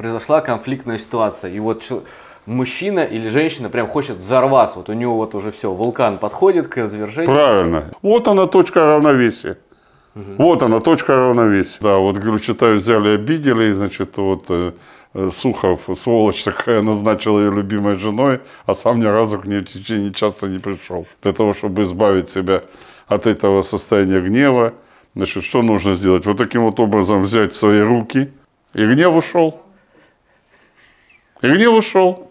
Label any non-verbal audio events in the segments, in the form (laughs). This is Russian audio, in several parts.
произошла конфликтная ситуация. И вот мужчина или женщина прям хочет взорваться. Вот у него вот уже все, вулкан подходит к завершению. Правильно. Вот она точка равновесия. Угу. Вот она, точка равновесия. Да, вот, говорю, читаю, взяли, обидели, и, значит, вот э, э Сухов, сволочь такая, (laughs) назначил ее любимой женой, а сам ни разу к ней в течение часа не пришел. Для того, чтобы избавить себя от этого состояния гнева, значит, что нужно сделать? Вот таким вот образом взять свои руки, и гнев ушел. И гнев ушел.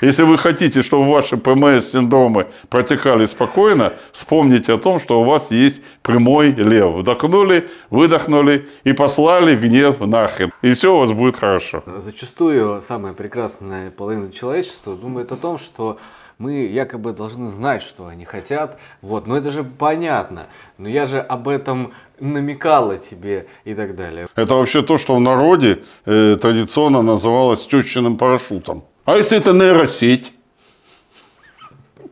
Если вы хотите, чтобы ваши ПМС-синдромы протекали спокойно, вспомните о том, что у вас есть прямой лев. Вдохнули, выдохнули и послали гнев нахрен. И все у вас будет хорошо. Зачастую самая прекрасная половина человечества думает о том, что мы якобы должны знать, что они хотят. Вот, но это же понятно. Но я же об этом намекала тебе и так далее. Это вообще то, что в народе э, традиционно называлось тещиным парашютом. А если это нейросеть?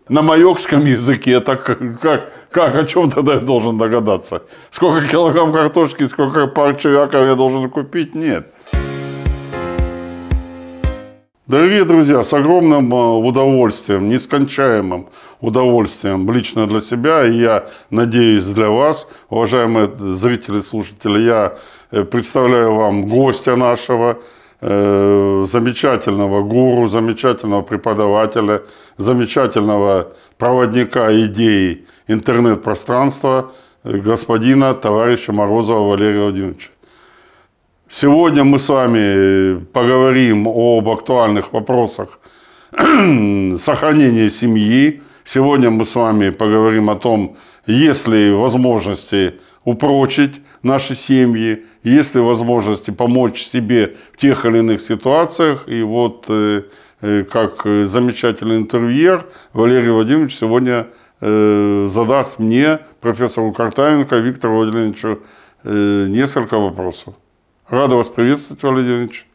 На майокском языке, так как, как, о чем тогда я должен догадаться? Сколько килограмм картошки, сколько пар червяков я должен купить? Нет. Дорогие друзья, с огромным э, удовольствием, нескончаемым удовольствием лично для себя, и я надеюсь для вас, уважаемые зрители, слушатели, я э, представляю вам гостя нашего, э, замечательного гуру, замечательного преподавателя, замечательного проводника идей интернет-пространства, господина товарища Морозова Валерия Владимировича. Сегодня мы с вами поговорим об актуальных вопросах (clears throat) сохранения семьи. Сегодня мы с вами поговорим о том, есть ли возможности упрочить наши семьи, есть ли возможности помочь себе в тех или иных ситуациях. И вот э, э, как замечательный интервьюер Валерий Владимирович сегодня э, задаст мне, профессору Картаенко, Виктору Владимировичу, несколько вопросов. Рада вас приветствовать, Валерий Леонидович.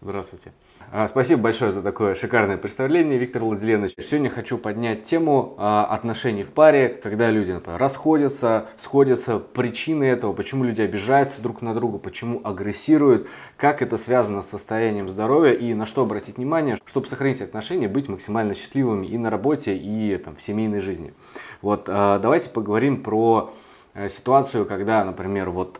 Здравствуйте. А, спасибо большое за такое шикарное представление, Виктор Владимирович. Сегодня хочу поднять тему а, отношений в паре, когда люди например, расходятся, сходятся, причины этого, почему люди обижаются друг на друга, почему агрессируют, как это связано с состоянием здоровья и на что обратить внимание, чтобы сохранить отношения, быть максимально счастливыми и на работе, и там, в семейной жизни. Вот, а, давайте поговорим про э, ситуацию, когда, например, вот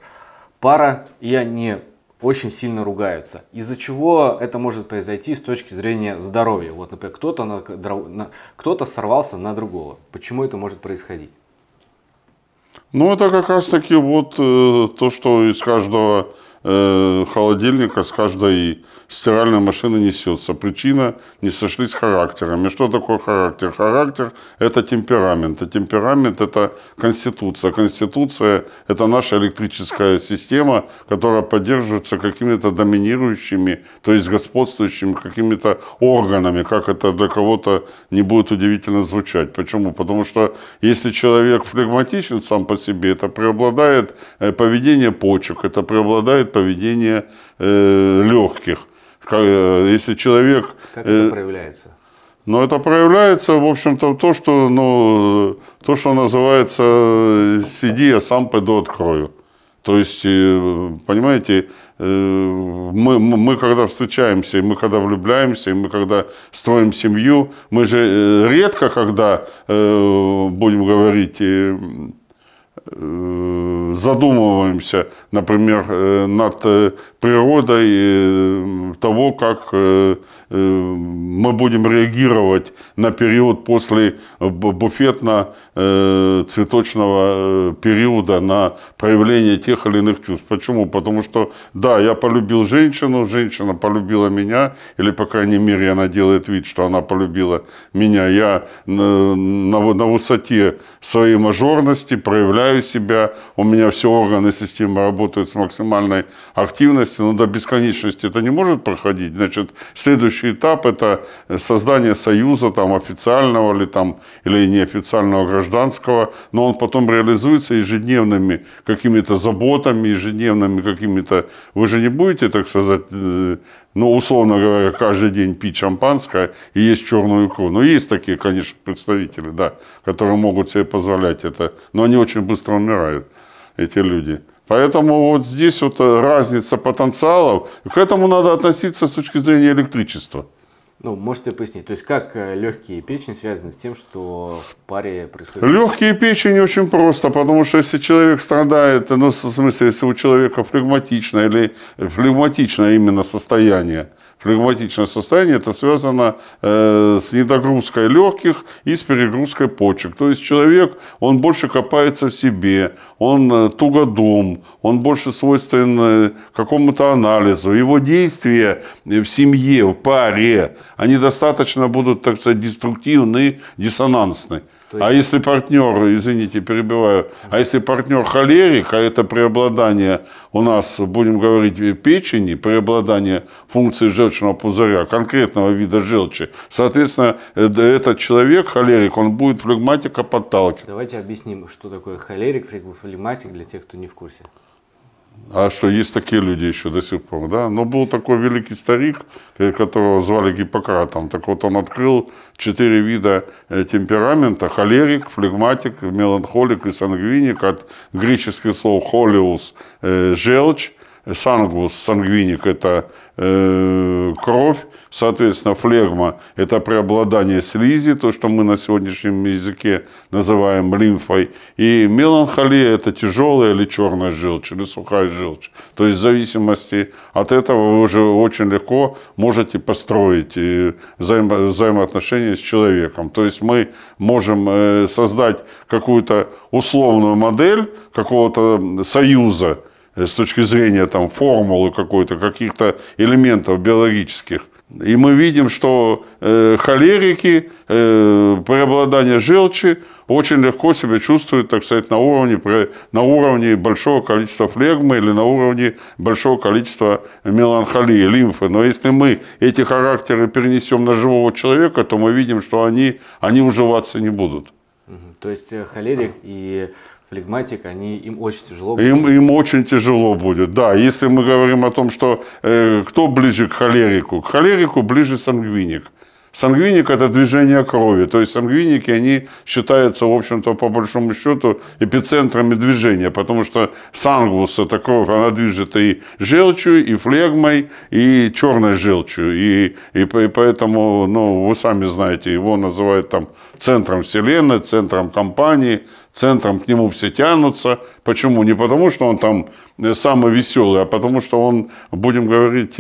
пара и они очень сильно ругаются. Из-за чего это может произойти с точки зрения здоровья? Вот, например, кто-то на, на, кто сорвался на другого. Почему это может происходить? Ну, это как раз таки вот э, то, что из каждого э, холодильника, с каждой стиральная машина несется. Причина – не сошлись характерами. Что такое характер? Характер – это темперамент. А темперамент – это конституция. Конституция – это наша электрическая система, которая поддерживается какими-то доминирующими, то есть господствующими какими-то органами, как это для кого-то не будет удивительно звучать. Почему? Потому что если человек флегматичен сам по себе, это преобладает э, поведение почек, это преобладает поведение э, легких. Э, если человек... Как это э, проявляется? Но ну, это проявляется, в общем-то, то, что, ну, то, что называется «сиди, я сам пойду открою». То есть, э, понимаете, мы, мы когда встречаемся, и мы когда влюбляемся, и мы когда строим семью, мы же редко когда, будем говорить, Э, задумываемся, например, э, над э, природой того, как мы будем реагировать на период после буфетно Э, цветочного э, периода на проявление тех или иных чувств. Почему? Потому что, да, я полюбил женщину, женщина полюбила меня, или, по крайней мере, она делает вид, что она полюбила меня. Я э, на, на высоте своей мажорности проявляю себя, у меня все органы системы работают с максимальной активностью, но до бесконечности это не может проходить. Значит, следующий этап – это создание союза там, официального или, там, или неофициального гражданского, но он потом реализуется ежедневными какими-то заботами, ежедневными какими-то... Вы же не будете, так сказать, э, ну, условно говоря, каждый день пить шампанское и есть черную икру. Но ну, есть такие, конечно, представители, да, которые могут себе позволять это, но они очень быстро умирают, эти люди. Поэтому вот здесь вот э, разница потенциалов. К этому надо относиться с точки зрения электричества. Ну, можете пояснить, то есть как э, легкие и печень связаны с тем, что в паре происходит? Легкие печень очень просто, потому что если человек страдает, ну, в смысле, если у человека флегматичное или флегматичное именно состояние, флегматичное состояние, это связано э, с недогрузкой легких и с перегрузкой почек. То есть человек, он больше копается в себе, он э, тугодум, он больше свойственен э, какому-то анализу. Его действия в семье, в паре, они достаточно будут, так сказать, деструктивны, диссонансны есть... А если партнер, извините, перебиваю, а если партнер холерик, а это преобладание у нас, будем говорить, печени, преобладание функции желчного пузыря, конкретного вида желчи, соответственно, э, этот человек, холерик, он будет флегматика подталкивать. Давайте объясним, что такое холерик, флегматик для тех, кто не в курсе. А что, есть такие люди еще до сих пор, да? Но был такой великий старик, э, которого звали Гиппократом. Так вот, он открыл четыре вида э, темперамента. Холерик, флегматик, меланхолик и сангвиник. От греческих слов холиус э, – желчь, сангус – сангвиник – это кровь, Соответственно, флегма – это преобладание слизи, то, что мы на сегодняшнем языке называем лимфой. И меланхолия – это тяжелая или черная желчь, или сухая желчь. То есть в зависимости от этого вы уже очень легко можете построить э, взаимо взаимоотношения с человеком. То есть мы можем э, создать какую-то условную модель какого-то союза, э, с точки зрения там, формулы какой-то, каких-то элементов биологических. И мы видим, что э, холерики, э, преобладание желчи очень легко себя чувствуют, так сказать, на уровне, на уровне большого количества флегмы или на уровне большого количества меланхолии, лимфы. Но если мы эти характеры перенесем на живого человека, то мы видим, что они, они уживаться не будут. То есть э, холерик и флегматик, они, им очень тяжело будет. Им, им очень тяжело будет, да. Если мы говорим о том, что э, кто ближе к холерику, к холерику ближе сангвиник. Сангвиник – это движение крови, то есть сангвиники, они считаются, в общем-то, по большому счету, эпицентрами движения, потому что сангус – это кровь, она движет и желчью, и флегмой, и черной желчью, и, и, и поэтому, ну, вы сами знаете, его называют там центром вселенной, центром компании – центром к нему все тянутся. Почему? Не потому, что он там э, самый веселый, а потому, что он, будем говорить,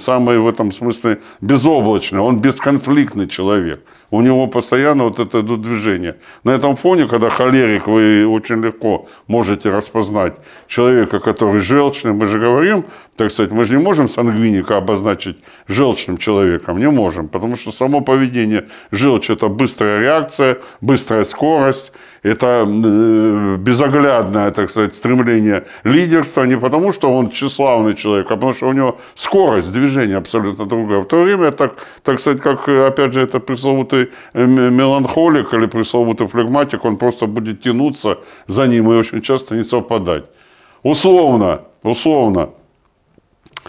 самый в этом смысле безоблачный, он бесконфликтный человек. У него постоянно вот это идут движения. На этом фоне, когда холерик, вы очень легко можете распознать человека, который желчный. Мы же говорим, так сказать, мы же не можем сангвиника обозначить желчным человеком, не можем, потому что само поведение желчь – это быстрая реакция, быстрая скорость, это э, безоглядное, так сказать, стремление лидерства не потому, что он тщеславный человек, а потому что у него скорость движения абсолютно другая. В то время, так, так сказать, как, опять же, это пресловутый э, меланхолик или пресловутый флегматик, он просто будет тянуться за ним и очень часто не совпадать. Условно, условно,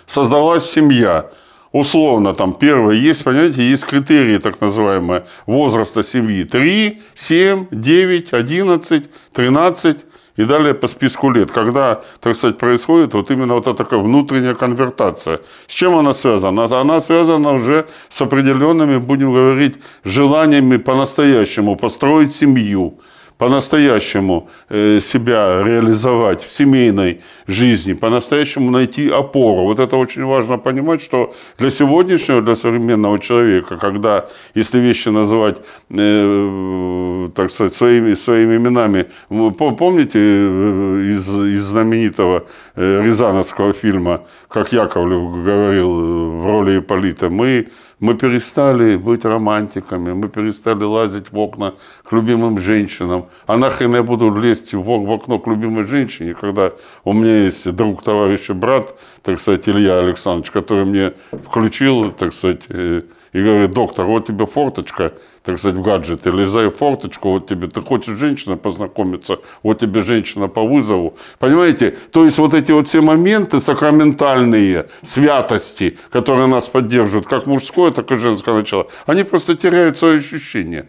создалась семья – условно, там первое есть, понимаете, есть критерии так называемые возраста семьи. 3, 7, 9, 11, 13 и далее по списку лет, когда, так сказать, происходит вот именно вот эта такая внутренняя конвертация. С чем она связана? Она связана уже с определенными, будем говорить, желаниями по-настоящему построить семью, по-настоящему э, себя реализовать в семейной жизни, по-настоящему найти опору. Вот это очень важно понимать, что для сегодняшнего, для современного человека, когда, если вещи называть, э, так сказать, своими, своими именами, помните э, из, из знаменитого рязановского фильма, как Яковлев говорил в роли Ипполита, мы мы перестали быть романтиками, мы перестали лазить в окна к любимым женщинам. А нахрен я буду лезть в, окно к любимой женщине, когда у меня есть друг, товарищ и брат, так сказать, Илья Александрович, который мне включил, так сказать, э, и говорит, доктор, вот тебе форточка, так сказать, в гаджете, лезай в форточку, вот тебе, ты хочешь женщина познакомиться, вот тебе женщина по вызову. Понимаете, то есть вот эти вот все моменты сакраментальные, святости, которые нас поддерживают, как мужское, так и женское начало, они просто теряют свое ощущение.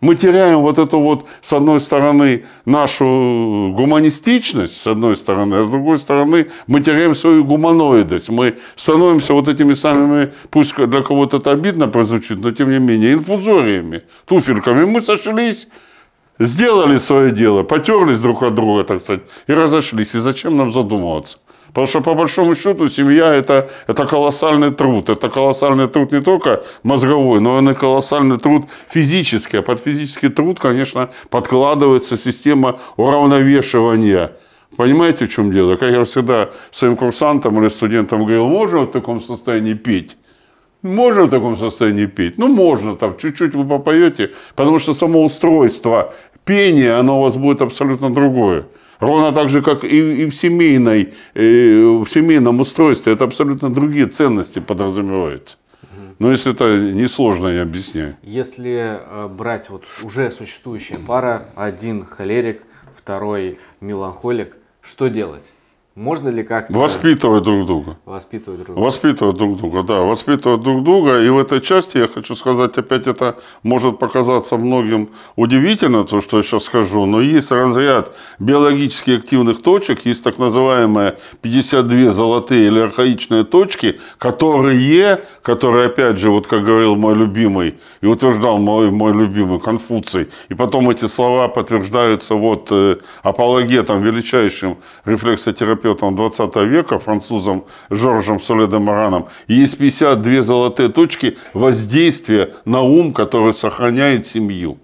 Мы теряем вот эту вот, с одной стороны, нашу гуманистичность, с одной стороны, а с другой стороны, мы теряем свою гуманоидность. Мы становимся вот этими самыми, пусть для кого-то это обидно прозвучит, но тем не менее, инфузориями, туфельками. Мы сошлись, сделали свое дело, потерлись друг от друга, так сказать, и разошлись. И зачем нам задумываться? Потому что, по большому счету, семья это, – это колоссальный труд. Это колоссальный труд не только мозговой, но и колоссальный труд физический. А под физический труд, конечно, подкладывается система уравновешивания. Понимаете, в чем дело? Как я всегда своим курсантам или студентам говорил, можно в таком состоянии петь? Можно в таком состоянии петь? Ну, можно, там, чуть-чуть вы попоете, потому что само устройство пения, оно у вас будет абсолютно другое. Ровно так же, как и, и, в, семейной, и э, в семейном устройстве. Это абсолютно другие ценности подразумеваются. Но если это несложно, я объясняю. Если э, брать вот уже существующая пара, один холерик, второй меланхолик, что делать? Можно ли как-то... Воспитывать друг друга. Воспитывать друг друга. Воспитывать друг друга, да. Воспитывать друг друга. И в этой части я хочу сказать, опять это может показаться многим удивительно, то, что я сейчас скажу, но есть разряд биологически активных точек, есть так называемые 52 золотые или архаичные точки, которые, которые опять же, вот как говорил мой любимый и утверждал мой, мой любимый Конфуций, и потом эти слова подтверждаются вот э, апологетом, величайшим рефлексотерапевтом там 20 века французом Жоржем Соле де Мараном, есть 52 золотые точки воздействия на ум, который сохраняет семью.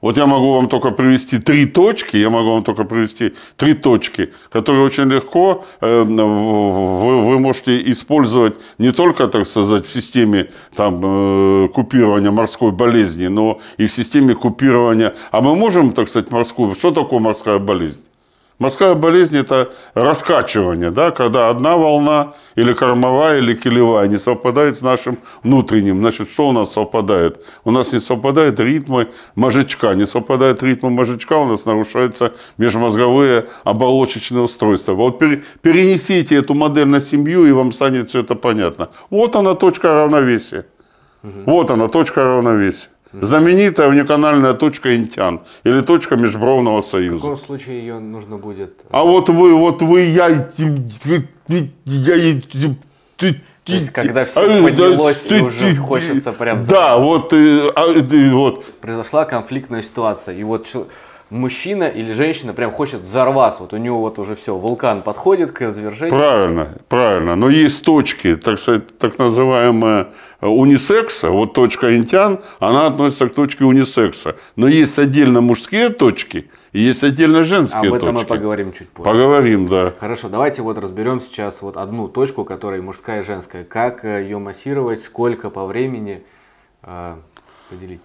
Вот я могу вам только привести три точки, я могу вам только привести три точки, которые очень легко э, вы, вы можете использовать не только, так сказать, в системе там, э, купирования морской болезни, но и в системе купирования. А мы можем, так сказать, морскую, что такое морская болезнь? Морская болезнь – это раскачивание, да, когда одна волна или кормовая, или килевая не совпадает с нашим внутренним. Значит, что у нас совпадает? У нас не совпадает ритмы мозжечка. Не совпадает ритмы мозжечка, у нас нарушаются межмозговые оболочечные устройства. Вот перенесите эту модель на семью, и вам станет все это понятно. Вот она точка равновесия. Угу. Вот она точка равновесия. Знаменитая внеканальная точка Интян или точка Межбровного союза. В каком случае ее нужно будет... А вот вы, вот вы, я... я то есть, когда все а, поднялось и уже хочется прям... Да, вот, э, а, э, вот. Произошла конфликтная ситуация, и вот мужчина или женщина прям хочет взорваться. Вот у него вот уже все, вулкан подходит к извержению. Правильно, правильно. Но есть точки, так сказать, так называемая унисекса, вот точка интян, она относится к точке унисекса. Но есть отдельно мужские точки и есть отдельно женские точки. Об этом точки. мы поговорим чуть позже. Поговорим, да. Хорошо, давайте вот разберем сейчас вот одну точку, которая мужская и женская. Как э, ее массировать, сколько по времени, э, поделитесь.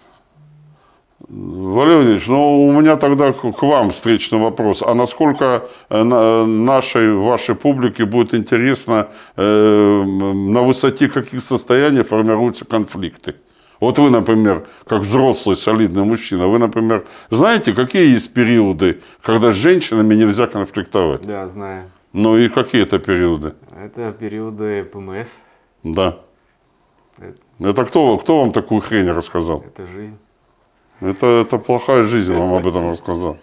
Валерий Владимирович, ну у меня тогда к вам встречный вопрос. А насколько э, нашей, вашей публике будет интересно, э, на высоте каких состояний формируются конфликты? Вот вы, например, как взрослый солидный мужчина, вы, например, знаете, какие есть периоды, когда с женщинами нельзя конфликтовать? Да, знаю. Ну и какие это периоды? Это периоды ПМС. Да. Это, это кто, кто вам такую хрень рассказал? Это жизнь. Это, это плохая жизнь вам об этом рассказал.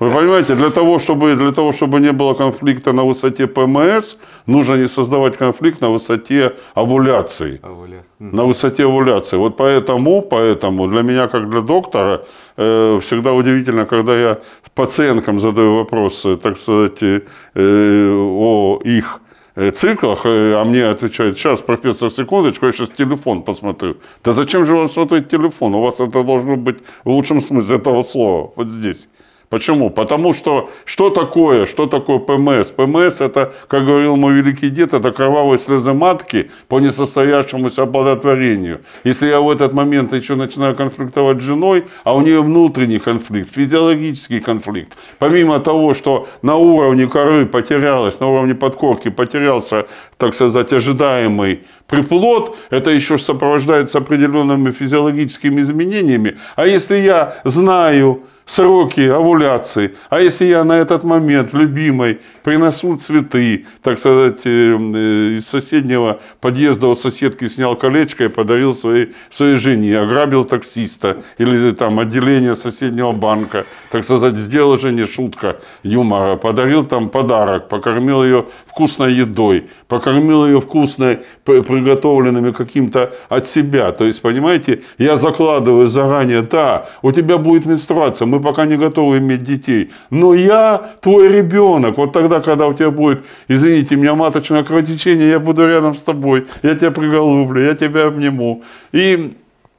Вы понимаете, для того, чтобы, для того, чтобы не было конфликта на высоте ПМС, нужно не создавать конфликт на высоте овуляции. Овуля. На высоте овуляции. Вот поэтому, поэтому для меня, как для доктора, э, всегда удивительно, когда я пациенткам задаю вопрос, так сказать, э, о их Э, циклах, э, а мне отвечают, сейчас, профессор, секундочку, я сейчас телефон посмотрю. Да зачем же вам смотреть телефон? У вас это должно быть в лучшем смысле этого слова, вот здесь. Почему? Потому что что такое, что такое ПМС? ПМС это, как говорил мой великий дед, это кровавые слезы матки по несостоявшемуся оплодотворению. Если я в этот момент еще начинаю конфликтовать с женой, а у нее внутренний конфликт, физиологический конфликт, помимо того, что на уровне коры потерялась, на уровне подкорки потерялся, так сказать, ожидаемый приплод, это еще сопровождается определенными физиологическими изменениями. А если я знаю, сроки овуляции. А если я на этот момент любимой приношу цветы, так сказать, э, э, из соседнего подъезда у соседки снял колечко и подарил своей, своей жене, ограбил таксиста или э, там отделение соседнего банка, так сказать, сделал жене шутка юмора, подарил там подарок, покормил ее вкусной едой, покормил ее вкусной, приготовленными каким-то от себя. То есть, понимаете, я закладываю заранее, да, у тебя будет менструация, мы пока не готовы иметь детей, но я твой ребенок. Вот тогда, когда у тебя будет, извините, у меня маточное кровотечение, я буду рядом с тобой, я тебя приголублю, я тебя обниму. И,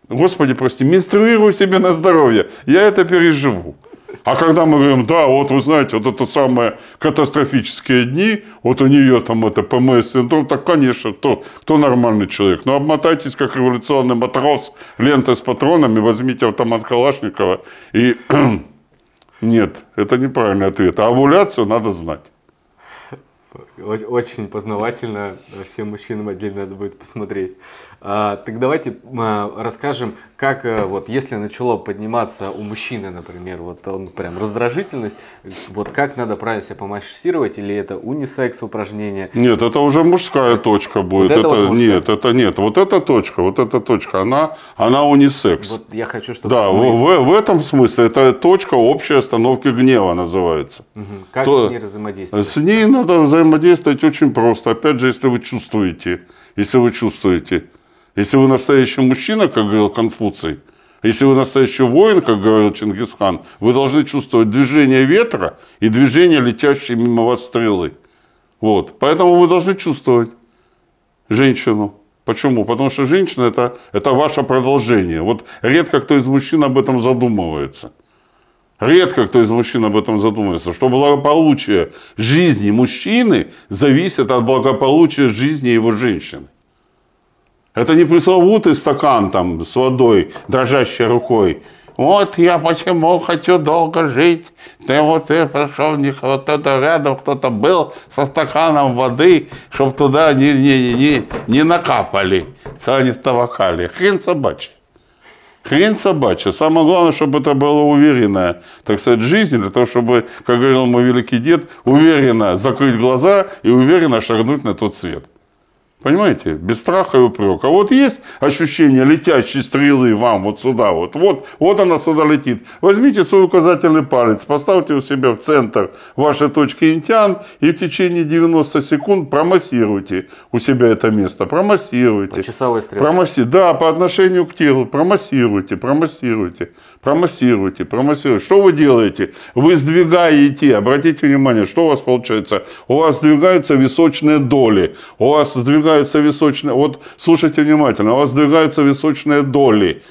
Господи, прости, менструируй себе на здоровье, я это переживу. А когда мы говорим, да, вот вы знаете, вот это самые катастрофические дни, вот у нее там это ПМС-синдром, так, конечно, кто, кто нормальный человек? но ну, обмотайтесь, как революционный матрос, лента с патронами, возьмите автомат Калашникова и... (clears throat) Нет, это неправильный ответ. А овуляцию надо знать. Очень познавательно. Всем мужчинам отдельно надо будет посмотреть. А, так давайте а, расскажем, как э, вот если начало подниматься у мужчины, например, вот он прям раздражительность, вот как надо правильно себя помассировать, или это унисекс упражнение? Нет, это уже мужская точка будет. Вот это, это вот нет, это нет, вот эта точка, вот эта точка, она, она унисекс. Вот я хочу, чтобы да, мы... в, в этом смысле это точка общей остановки гнева называется. Угу. Как То, с ней взаимодействовать? С ней надо взаимодействовать очень просто. Опять же, если вы чувствуете, если вы чувствуете если вы настоящий мужчина, как говорил Конфуций, если вы настоящий воин, как говорил Чингисхан, вы должны чувствовать движение ветра и движение летящей мимо вас стрелы. Вот. Поэтому вы должны чувствовать женщину. Почему? Потому что женщина это, это ваше продолжение. Вот редко кто из мужчин об этом задумывается. Редко кто из мужчин об этом задумывается, что благополучие жизни мужчины зависит от благополучия жизни его женщины. Это не пресловутый стакан там с водой, дрожащей рукой. Вот я почему хочу долго жить. Ты вот ты пришел, не вот это рядом кто-то был со стаканом воды, чтобы туда не, не, не, не накапали. Цанит тавакали. Хрен собачий. Хрен собачий. Самое главное, чтобы это была уверенная, так сказать, жизнь, для того, чтобы, как говорил мой великий дед, уверенно закрыть глаза и уверенно шагнуть на тот свет. Понимаете? Без страха и упрека. А вот есть ощущение летящей стрелы вам вот сюда, вот, вот, вот она сюда летит. Возьмите свой указательный палец, поставьте у себя в центр вашей точки интян и в течение 90 секунд промассируйте у себя это место. Промассируйте. По часовой стрелке. Промасси... Да, по отношению к телу. Промассируйте, промассируйте. Промассируйте, промассируйте. Что вы делаете? Вы сдвигаете, обратите внимание, что у вас получается? У вас сдвигаются височные доли. У вас сдвигаются височные, вот слушайте внимательно, у вас сдвигаются височные доли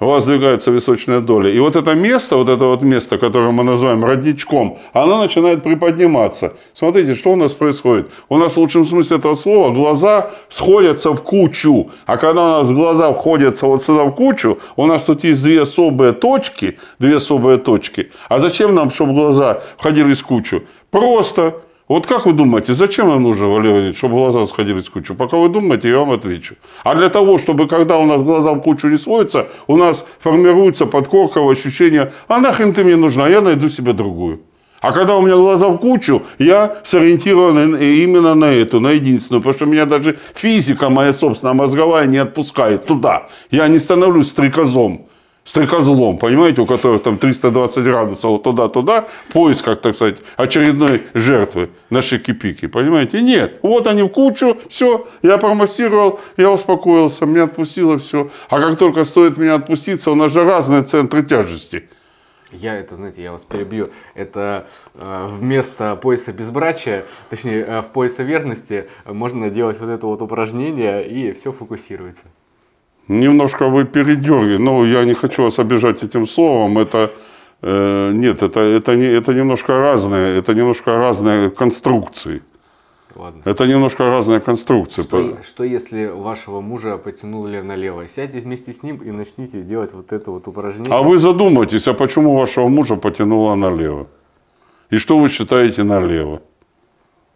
воздвигается височная доля. И вот это место, вот это вот место, которое мы называем родничком, оно начинает приподниматься. Смотрите, что у нас происходит. У нас в лучшем смысле этого слова глаза сходятся в кучу. А когда у нас глаза входятся вот сюда в кучу, у нас тут есть две особые точки, две особые точки. А зачем нам, чтобы глаза входили в кучу? Просто вот как вы думаете, зачем нам нужно, Валерий чтобы глаза сходились в кучу? Пока вы думаете, я вам отвечу. А для того, чтобы когда у нас глаза в кучу не сводятся, у нас формируется подкорковое ощущение, а нахрен ты мне нужна, я найду себе другую. А когда у меня глаза в кучу, я сориентирован именно на эту, на единственную. Потому что меня даже физика моя собственная мозговая не отпускает туда. Я не становлюсь стрекозом стрекозлом, понимаете, у которых там 320 градусов туда-туда, в поисках, так сказать, очередной жертвы на кипики, понимаете? Нет, вот они в кучу, все, я промассировал, я успокоился, меня отпустило все. А как только стоит меня отпуститься, у нас же разные центры тяжести. Я это, знаете, я вас перебью. Это э, вместо пояса безбрачия, точнее, э, в пояса верности, э, можно делать вот это вот упражнение и все фокусируется немножко вы передергиваете. но ну, я не хочу вас обижать этим словом. Это э, нет, это, это, не, это немножко разные, это немножко разные конструкции. Ладно. Это немножко разная конструкция. Что, что если вашего мужа потянули налево? Сядьте вместе с ним и начните делать вот это вот упражнение. А вы задумайтесь, а почему вашего мужа потянуло налево? И что вы считаете налево?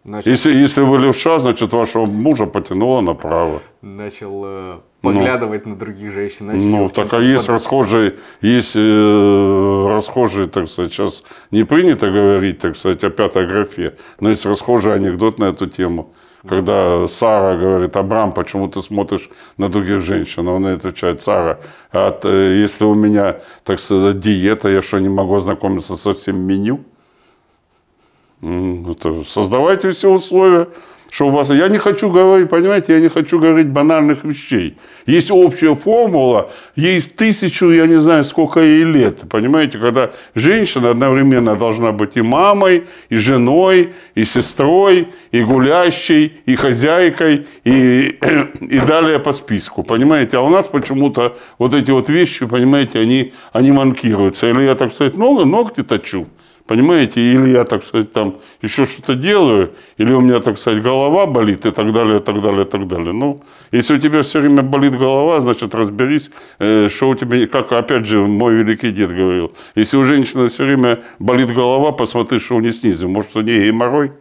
Начал... Если, если вы левша, значит, вашего мужа потянуло направо. Начал э, ну. поглядывать ну, на других женщин. Начал ну, так а есть под... расхожие, есть э, расхожие, так сказать, сейчас не принято говорить, так сказать, о пятой графе, но есть расхожий анекдот на эту тему. Когда Сара говорит, Абрам, почему ты смотришь на других женщин? Он отвечает, Сара, а если у меня, так сказать, диета, я что, не могу ознакомиться со всем меню? Это создавайте все условия, что у вас... Я не хочу говорить, понимаете, я не хочу говорить банальных вещей. Есть общая формула, есть тысячу, я не знаю, сколько ей лет. Понимаете, когда женщина одновременно должна быть и мамой, и женой, и сестрой, и гулящей, и хозяйкой, и, и далее по списку. Понимаете, а у нас почему-то вот эти вот вещи, понимаете, они, они манкируются. Или я, так сказать, много ногти точу. Понимаете, или я, так сказать, там еще что-то делаю, или у меня, так сказать, голова болит и так далее, и так далее, и так далее. Ну, если у тебя все время болит голова, значит, разберись, э, что у тебя, как, опять же, мой великий дед говорил, если у женщины все время болит голова, посмотри, что у нее снизу, может, у нее геморрой.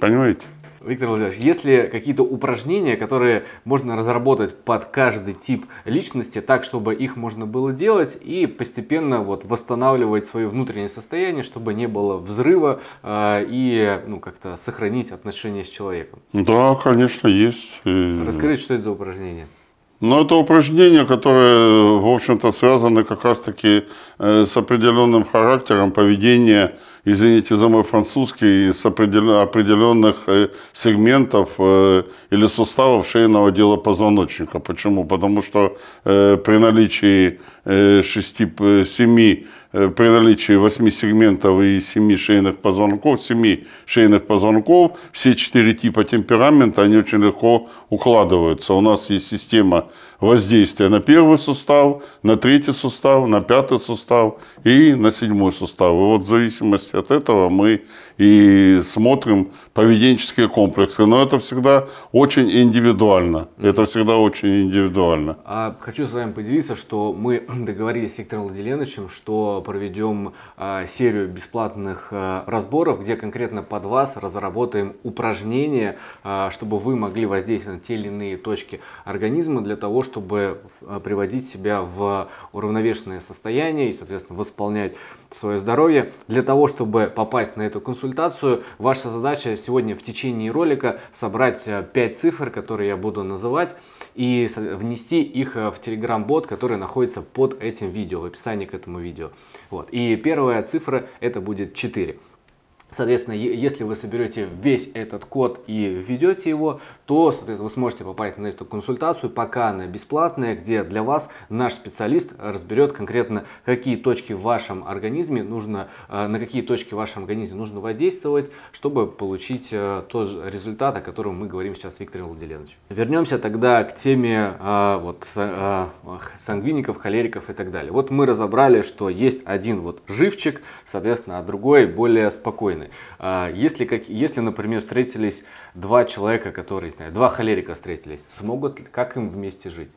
Понимаете? Виктор Владимирович, есть ли какие-то упражнения, которые можно разработать под каждый тип личности, так, чтобы их можно было делать и постепенно вот восстанавливать свое внутреннее состояние, чтобы не было взрыва э, и ну, как-то сохранить отношения с человеком? Да, конечно, есть. Э. Расскажите, что это за упражнение? Но это упражнения, которые, в общем-то, связаны как раз-таки э, с определенным характером поведения, извините за мой французский, с определенных э, сегментов э, или суставов шейного дела позвоночника. Почему? Потому что при наличии шести-семи Э, при наличии 8 сегментов и 7 шейных позвонков, 7 шейных позвонков, все 4 типа темперамента, они очень легко укладываются. У нас есть система воздействия на первый сустав, на третий сустав, на пятый сустав и на седьмой сустав. И вот в зависимости от этого мы и смотрим поведенческие комплексы. Но это всегда очень индивидуально. Это всегда очень индивидуально. А хочу с вами поделиться, что мы (clears throat) договорились с Виктором Владимировичем, что проведем а, серию бесплатных а, разборов, где конкретно под вас разработаем упражнения, а, чтобы вы могли воздействовать на те или иные точки организма для того, чтобы а, приводить себя в уравновешенное состояние и, соответственно, восполнять свое здоровье. Для того, чтобы попасть на эту консультацию, ваша задача сегодня в течение ролика собрать 5 э, цифр, которые я буду называть, и внести их э, в телеграм бот который находится под этим видео, в описании к этому видео. Вот. И первая цифра это будет 4. Соответственно, если вы соберете весь этот код и введете его, то соответственно, вы сможете попасть на эту консультацию, пока она бесплатная, где для вас наш специалист разберет конкретно, какие точки в вашем организме нужно, э, на какие точки в вашем организме нужно воздействовать, чтобы получить э, тот же результат, о котором мы говорим сейчас с Виктором Владимировичем. Вернемся тогда к теме э, вот, сангвиников, холериков и так далее. Вот мы разобрали, что есть один вот живчик, соответственно, а другой более спокойный. Если, как, если например, встретились два человека, которые интересное. Два холерика встретились. Смогут, как им вместе жить?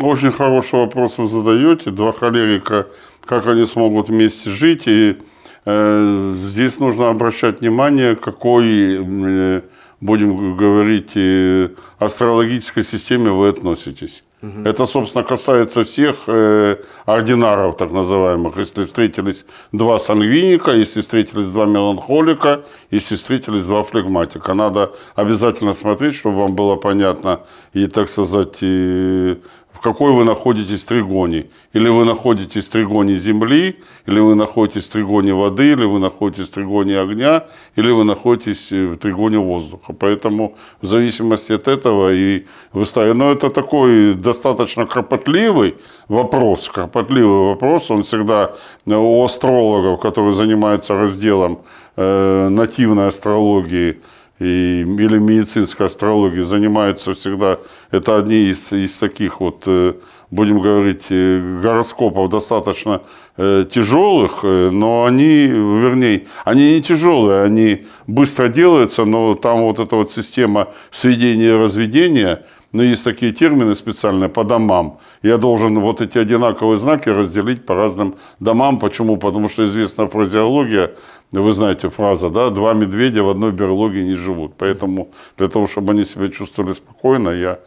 Очень хороший вопрос вы задаете. Два холерика, как они смогут вместе жить. И э, здесь нужно обращать внимание, какой, э, будем говорить, э, астрологической системе вы относитесь. Угу. Это, собственно, касается всех э, ординаров, так называемых. Если встретились два сангвиника, если встретились два меланхолика, если встретились два флегматика. Надо обязательно смотреть, чтобы вам было понятно и, так сказать, и в какой вы находитесь тригоне. Или вы находитесь в тригоне земли, или вы находитесь в тригоне воды, или вы находитесь в тригоне огня, или вы находитесь э, в тригоне воздуха. Поэтому в зависимости от этого и выставляете. Но это такой достаточно кропотливый вопрос, кропотливый вопрос. Он всегда э, у астрологов, которые занимаются разделом э, нативной астрологии, и, или медицинской астрологией занимаются всегда, это одни из, из таких вот, э, будем говорить, э, гороскопов достаточно э, тяжелых, но они, вернее, они не тяжелые, они быстро делаются, но там вот эта вот система сведения и разведения ну, – но есть такие термины специальные по домам. Я должен вот эти одинаковые знаки разделить по разным домам. Почему? Потому что известна фразеология ну, вы знаете фраза, да, два медведя в одной берлоге не живут. Поэтому для того, чтобы они себя чувствовали спокойно, я...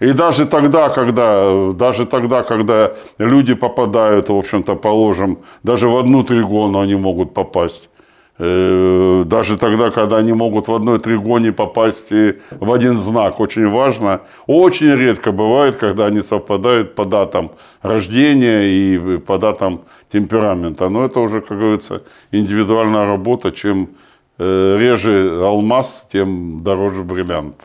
И даже тогда, когда, даже тогда, когда люди попадают, в общем-то, положим, даже в одну тригону они могут попасть. Э, даже тогда, когда они могут в одной тригоне попасть в один знак, очень важно. Очень редко бывает, когда они совпадают по датам рождения и по датам темперамента. Но это уже, как говорится, индивидуальная работа. Чем э, реже алмаз, тем дороже бриллиант.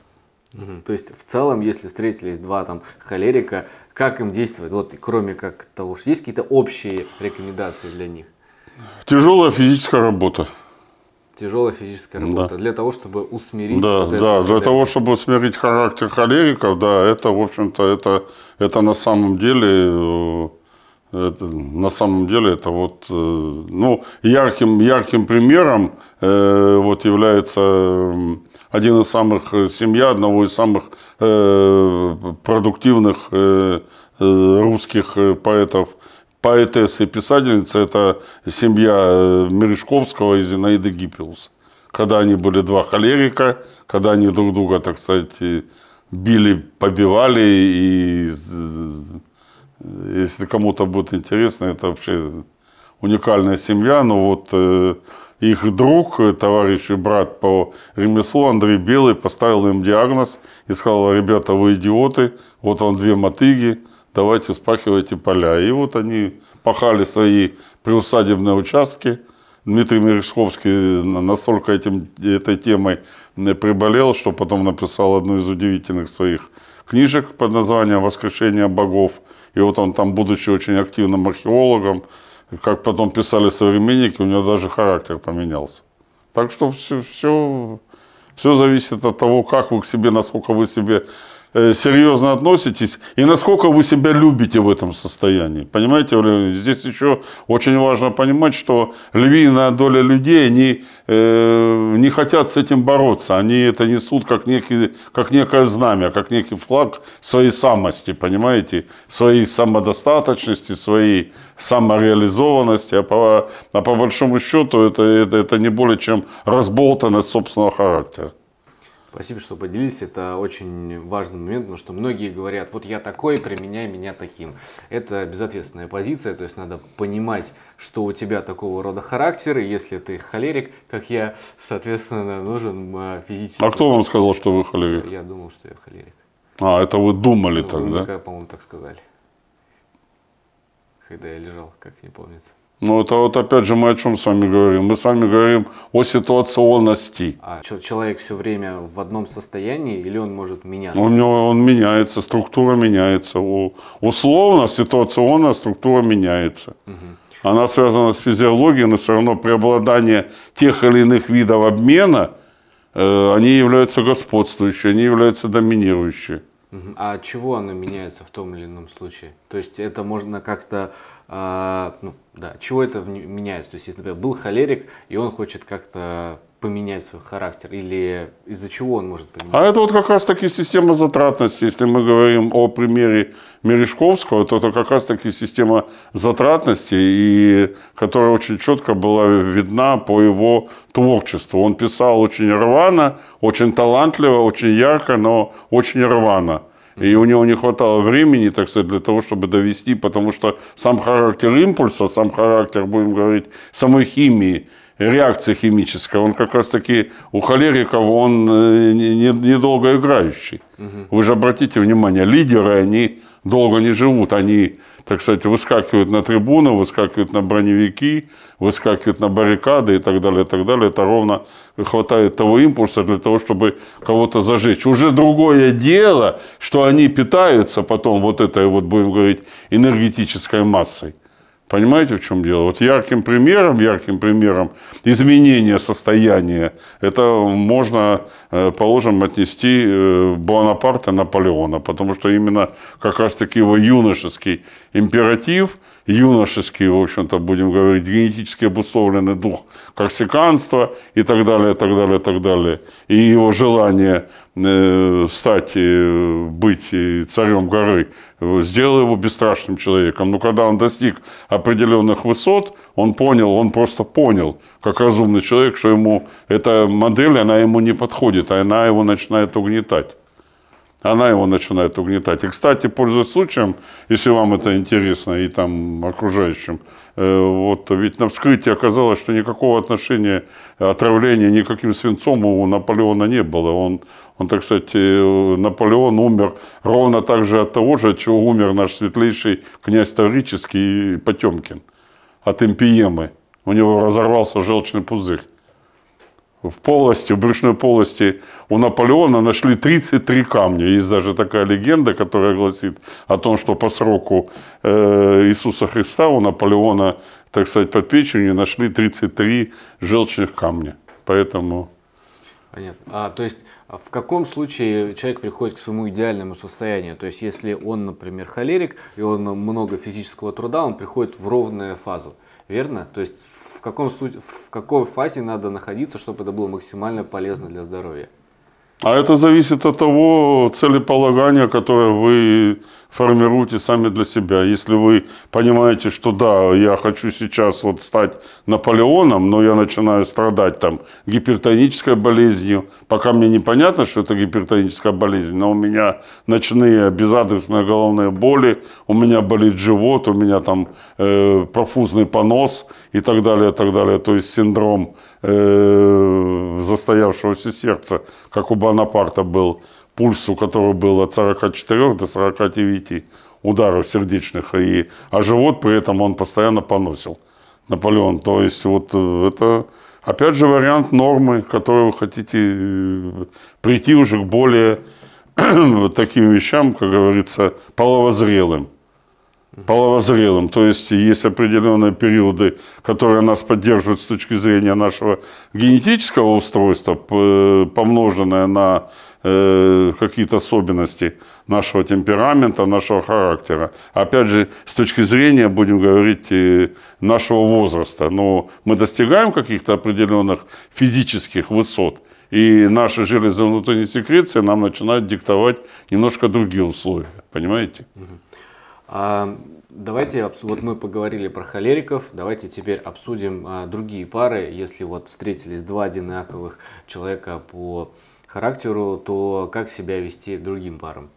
То есть в целом, если встретились два там холерика, как им действовать? Вот кроме как того, что есть какие-то общие рекомендации для них? Тяжелая физическая работа. Тяжелая физическая работа да. для того, чтобы усмирить. Да, вот да, для того, чтобы усмирить характер холериков, да, это, в общем-то, это, это на самом деле э, это, на самом деле это вот, э, ну, ярким, ярким примером э, вот является один из самых, э, семья одного из самых э, продуктивных э, э русских поэтов, поэтесс и писательниц, это семья Мережковского и Зинаиды Гиппиус. Когда они были два холерика, когда они друг друга, так сказать, били, побивали и если кому-то будет интересно, это вообще уникальная семья, но вот э, их друг, э, товарищ и брат по ремеслу Андрей Белый поставил им диагноз и сказал, ребята, вы идиоты, вот вам две мотыги, давайте вспахивайте поля. И вот они пахали свои приусадебные участки. Дмитрий Мережковский настолько этим, этой темой приболел, что потом написал одну из удивительных своих книжек под названием «Воскрешение богов». И вот он там, будучи очень активным археологом, как потом писали современники, у него даже характер поменялся. Так что все, все, все зависит от того, как вы к себе, насколько вы себе Э, серьезно относитесь и насколько вы себя любите в этом состоянии. Понимаете, здесь еще очень важно понимать, что львиная доля людей, они э, не хотят с этим бороться, они это несут как, некий, как некое знамя, как некий флаг своей самости, понимаете, своей самодостаточности, своей самореализованности, а по, а по большому счету это, это, это не более чем разболтанность собственного характера. Спасибо, что поделились. Это очень важный момент, потому что многие говорят, вот я такой, применяй меня таким. Это безответственная позиция, то есть надо понимать, что у тебя такого рода характер, и если ты холерик, как я, соответственно, нужен э, физический... А кто вам сказал, что вы холерик? Я думал, что я холерик. А, это вы думали ну, так, вы, да? По-моему, так сказали. Когда я лежал, как не помнится. Ну это вот опять же мы о чем с вами говорим? Мы с вами говорим о ситуационности. А человек все время в одном состоянии или он может меняться? У него он меняется, структура меняется. Условно ситуационно структура меняется. Угу. Она связана с физиологией, но все равно преобладание тех или иных видов обмена, э, они являются господствующими, они являются доминирующими. А от чего оно меняется в том или ином случае? То есть это можно как-то а, ну, да, чего это меняется? То есть, если, например, был холерик, и он хочет как-то поменять свой характер, или из-за чего он может поменять? А это вот как раз-таки система затратности. Если мы говорим о примере Мережковского, то это как раз-таки система затратности, и которая очень четко была видна по его творчеству. Он писал очень рвано, очень талантливо, очень ярко, но очень рвано. И у него не хватало времени, так сказать, для того, чтобы довести, потому что сам характер импульса, сам характер, будем говорить, самой химии, реакции химической, он как раз таки у холериков он недолго э, не, не играющий. Угу. Вы же обратите внимание, лидеры, они долго не живут, они так сказать, выскакивают на трибуны, выскакивают на броневики, выскакивают на баррикады и так далее, и так далее. Это ровно хватает того импульса для того, чтобы кого-то зажечь. Уже другое дело, что они питаются потом вот этой, вот будем говорить, энергетической массой. Понимаете, в чем дело? Вот ярким примером, ярким примером изменения состояния, это можно Э, положим отнести э, Бонапарта, Наполеона, потому что именно как раз таки его юношеский императив – юношеский, в общем-то, будем говорить, генетически обусловленный дух корсиканства и так далее, так далее, так далее. И его желание э, стать, э, быть э, царем горы, сделал его бесстрашным человеком. Но когда он достиг определенных высот, он понял, он просто понял, как разумный человек, что ему эта модель, она ему не подходит, а она его начинает угнетать она его начинает угнетать. И, кстати, пользуясь случаем, если вам это интересно и там окружающим, э, вот, ведь на вскрытии оказалось, что никакого отношения отравления никаким свинцом у Наполеона не было. Он, он, так сказать, э, Наполеон умер ровно так же от того же, от чего умер наш светлейший князь Таврический Потемкин, от эмпиемы. У него разорвался желчный пузырь в полости, в брюшной полости у Наполеона нашли 33 камня. Есть даже такая легенда, которая гласит о том, что по сроку э, Иисуса Христа у Наполеона, так сказать, под печенью нашли 33 желчных камня. Поэтому... Понятно. А, то есть а в каком случае человек приходит к своему идеальному состоянию? То есть если он, например, холерик, и он много физического труда, он приходит в ровную фазу, верно? То есть в каком, в какой фазе надо находиться, чтобы это было максимально полезно для здоровья? А это зависит от того целеполагания, которое вы формируйте сами для себя. Если вы понимаете, что да, я хочу сейчас вот стать Наполеоном, но я начинаю страдать там гипертонической болезнью, пока мне непонятно, что это гипертоническая болезнь, но у меня ночные безадресные головные боли, у меня болит живот, у меня там э, профузный понос и так далее, так далее, то есть синдром э, застоявшегося сердца, как у Бонапарта был – пульс у которого был от 44 до 49 ударов сердечных, и, а живот при этом он постоянно поносил, Наполеон. То есть вот э, это, опять же, вариант нормы, который вы хотите э, прийти уже к более (clears throat) таким вещам, как говорится, половозрелым. Половозрелым, то есть есть определенные периоды, которые нас поддерживают с точки зрения нашего генетического устройства, э, помноженное на Э, какие-то особенности нашего темперамента, нашего характера. Опять же, с точки зрения, будем говорить, э, нашего возраста. Но мы достигаем каких-то определенных физических высот, и наши железы внутренней секреции нам начинают диктовать немножко другие условия. Понимаете? А, давайте, вот мы поговорили про холериков, давайте теперь обсудим а, другие пары. Если вот встретились два одинаковых человека по характеру, то как себя вести другим парам?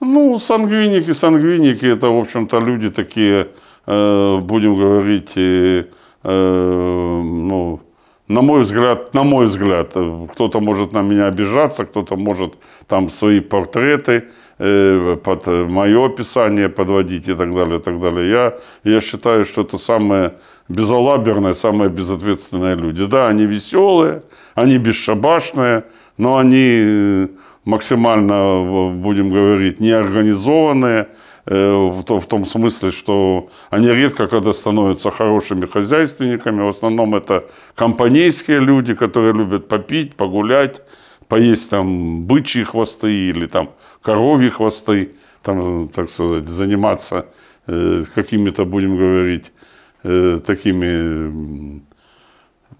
Ну, сангвиники, сангвиники это, в общем-то, люди такие, э, будем говорить, э, э, ну, на мой взгляд, на мой взгляд, э, кто-то может на меня обижаться, кто-то может там свои портреты э, под мое описание подводить и так далее, и так далее. Я, я считаю, что это самые безалаберные, самые безответственные люди. Да, они веселые, они бесшабашные, но они э, максимально, будем говорить, неорганизованные, э, в том смысле, что они редко когда становятся хорошими хозяйственниками, в основном это компанейские люди, которые любят попить, погулять, поесть там бычьи хвосты или там коровьи хвосты, там, так сказать, заниматься э, какими-то, будем говорить, такими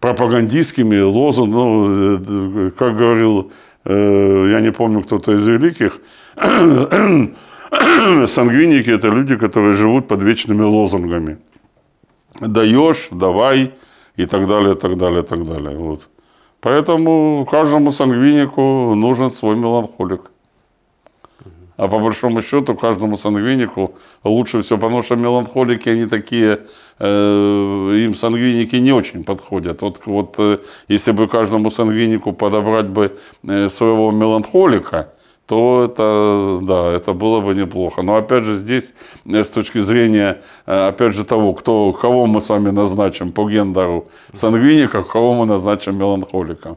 пропагандистскими лозунгами, ну, э, э, как говорил, э, я не помню, кто-то из великих, (clears throat) сангвиники – это люди, которые живут под вечными лозунгами. Даешь, давай и так далее, так далее, так далее. Вот. Поэтому каждому сангвинику нужен свой меланхолик. А по большому счету каждому сангвинику лучше все, потому что меланхолики, они такие Э, им сангвиники не очень подходят. Вот, вот э, если бы каждому сангвинику подобрать бы э, своего меланхолика, то это, да, это было бы неплохо. Но опять же здесь, с точки зрения, опять же того, кто, кого мы с вами назначим по гендеру сангвиников, кого мы назначим меланхоликом.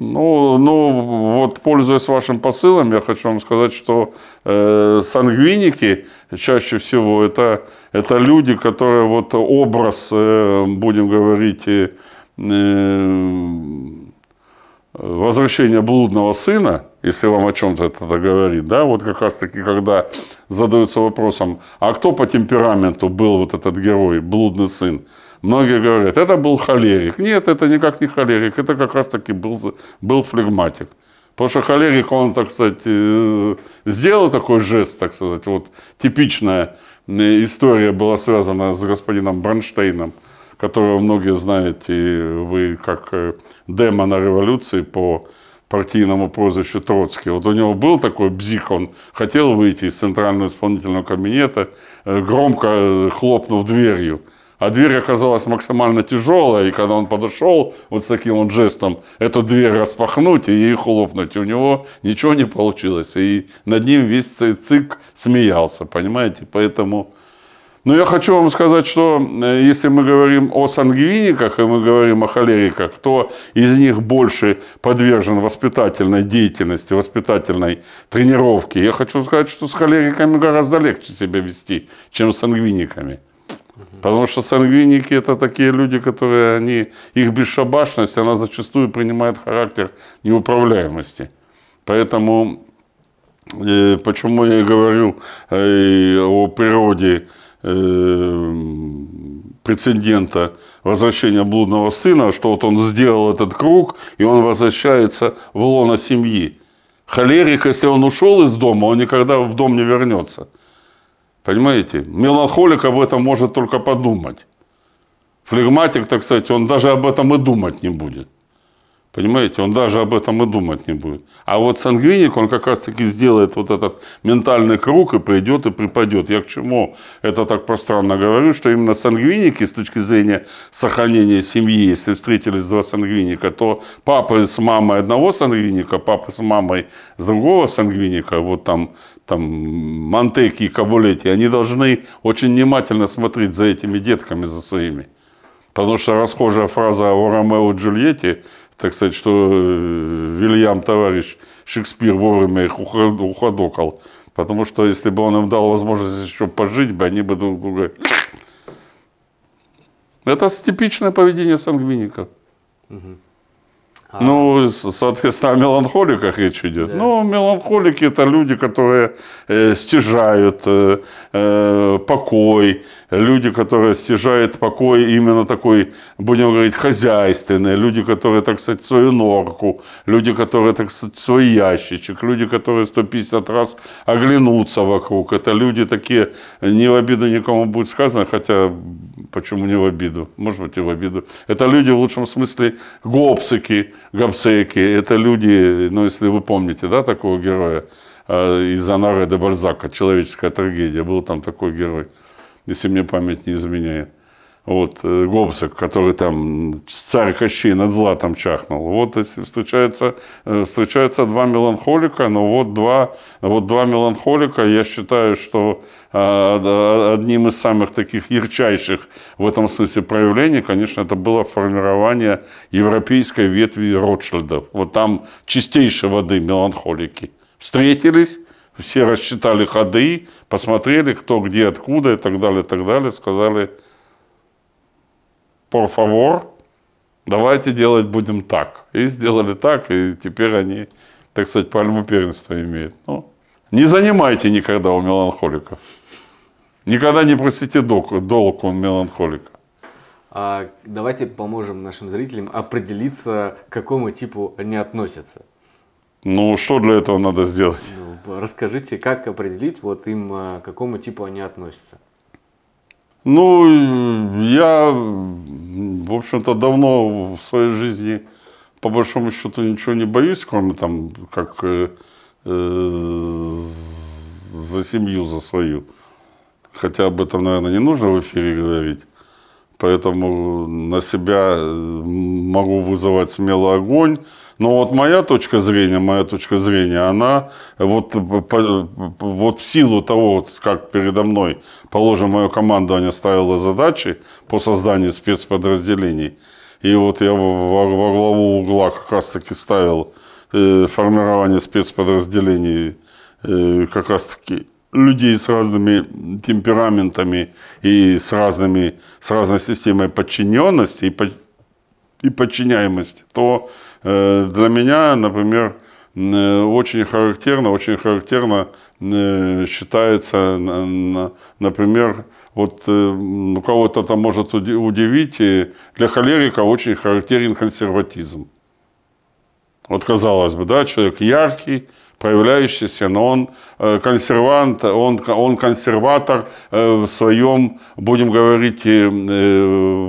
Ну, ну, вот пользуясь вашим посылом, я хочу вам сказать, что э, сангвиники чаще всего. Это, это люди, которые вот образ, э, будем говорить, э, э, возвращения блудного сына, если вам о чем-то это говорит, да, вот как раз таки, когда задаются вопросом, а кто по темпераменту был вот этот герой, блудный сын, Многие говорят, это был холерик. Нет, это никак не холерик, это как раз таки был, был флегматик. Потому что Халерик, он, так сказать, э, сделал такой жест, так сказать, вот типичная э, история была связана с господином Бронштейном, которого многие знают и вы как э, демона революции по партийному прозвищу Троцкий. Вот у него был такой бзик, он хотел выйти из центрального исполнительного кабинета, громко хлопнув дверью. А дверь оказалась максимально тяжелая, и когда он подошел вот с таким вот жестом, эту дверь распахнуть и ей хлопнуть, у него ничего не получилось. И над ним весь цик смеялся, понимаете? Поэтому... Но ну, я хочу вам сказать, что э, если мы говорим о сангвиниках и мы говорим о холериках, то из них больше подвержен воспитательной деятельности, воспитательной тренировке. Я хочу сказать, что с холериками гораздо легче себя вести, чем с сангвиниками. Потому что сангвиники это такие люди, которые они, их бесшабашность, она зачастую принимает характер неуправляемости. Поэтому, э, почему я и говорю э, о природе э, прецедента возвращения блудного сына, что вот он сделал этот круг, и он возвращается в лоно семьи. Холерик, если он ушел из дома, он никогда в дом не вернется. Понимаете? Меланхолик об этом может только подумать. Флегматик, так сказать, он даже об этом и думать не будет. Понимаете, он даже об этом и думать не будет. А вот сангвиник, он как раз таки сделает вот этот ментальный круг и придет и припадет. Я к чему это так пространно говорю, что именно сангвиники с точки зрения сохранения семьи, если встретились два сангвиника, то папа с мамой одного сангвиника, папа с мамой с другого сангвиника, вот там там, Мантеки и Кабулети, они должны очень внимательно смотреть за этими детками, за своими. Потому что расхожая фраза о Ромео и Джульетте, так сказать, что э, Вильям, товарищ Шекспир, вовремя их уходокал. Потому что если бы он им дал возможность еще пожить бы, они бы друг друга... (clears throat) Это типичное поведение сангвиников. Угу. А. Ну, соответственно, о меланхоликах речь идет. Да. Ну, меланхолики это люди, которые э, стяжают э, э покой, люди, которые стяжают покой именно такой, будем говорить, хозяйственные, люди, которые, так сказать, свою норку, люди, которые, так сказать, свой ящичек, люди, которые 150 раз оглянутся вокруг. Это люди такие, не в обиду никому будет сказано, хотя почему не в обиду, может быть и в обиду. Это люди в лучшем смысле гопсики, гопсеки, это люди, ну если вы помните, да, такого героя, э, из Анаре де Бальзака «Человеческая трагедия». Был там такой герой если мне память не изменяет. Вот, э, Гобсек, который там царь Кощей над златом чахнул. Вот встречаются, э, встречаются э, два меланхолика, но вот два, вот два меланхолика, я считаю, что а, одним из самых таких ярчайших в этом смысле проявлений, конечно, это было формирование европейской ветви Ротшильдов. Вот там чистейшей воды меланхолики встретились, все рассчитали ходы, посмотрели, кто где, откуда и так далее, и так далее, сказали, por favor, давайте делать будем так. И сделали так, и теперь они, так сказать, пальму первенства имеют. Ну, не занимайте никогда у меланхолика, Никогда не просите долг, долг у меланхолика. А давайте поможем нашим зрителям определиться, к какому типу они относятся. Ну, что для этого надо сделать? Ну, расскажите, как определить, вот им а, к какому типу они относятся? Ну, я, в общем-то, давно в своей жизни, по большому счету, ничего не боюсь, кроме там, как э, э, за семью, за свою. Хотя об этом, наверное, не нужно в эфире говорить. Поэтому на себя э, могу вызывать смело огонь, но вот моя точка зрения, моя точка зрения, она вот, по, вот в силу того, как передо мной, положим, мое командование ставило задачи по созданию спецподразделений, и вот я во, во главу угла как раз-таки ставил э, формирование спецподразделений э, как раз-таки людей с разными темпераментами и с, разными, с разной системой подчиненности и, по, и подчиняемости, то Э, для меня, например, э, очень характерно, очень характерно э, считается, например, вот ну, кого-то там может удивить, и для холерика очень характерен консерватизм. Вот казалось бы, да, человек яркий, проявляющийся, но он э, консервант, он, он консерватор э, в своем, будем говорить, э,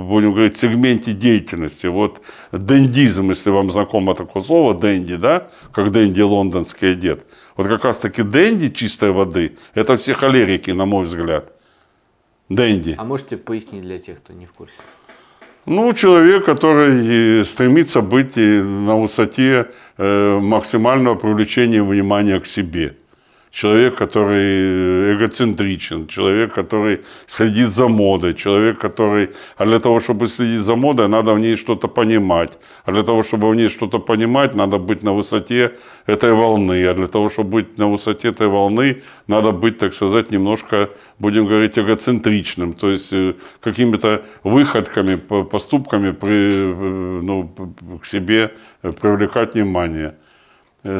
будем говорить, сегменте деятельности. Вот дендизм, если вам знакомо такое слово, денди, да, как денди лондонский одет. Вот как раз таки денди чистой воды, это все холерики, на мой взгляд. дэнди. А можете пояснить для тех, кто не в курсе? Ну, человек, который э, стремится быть э, на высоте э, максимального привлечения внимания к себе человек, который э, эгоцентричен, человек, который следит за модой, человек, который... А для того, чтобы следить за модой, надо в ней что-то понимать. А для того, чтобы в ней что-то понимать, надо быть на высоте этой волны. А для того, чтобы быть на высоте этой волны, надо быть, так сказать, немножко, будем говорить, эгоцентричным. То есть э, какими-то выходками, поступками при, э, ну, к себе привлекать внимание.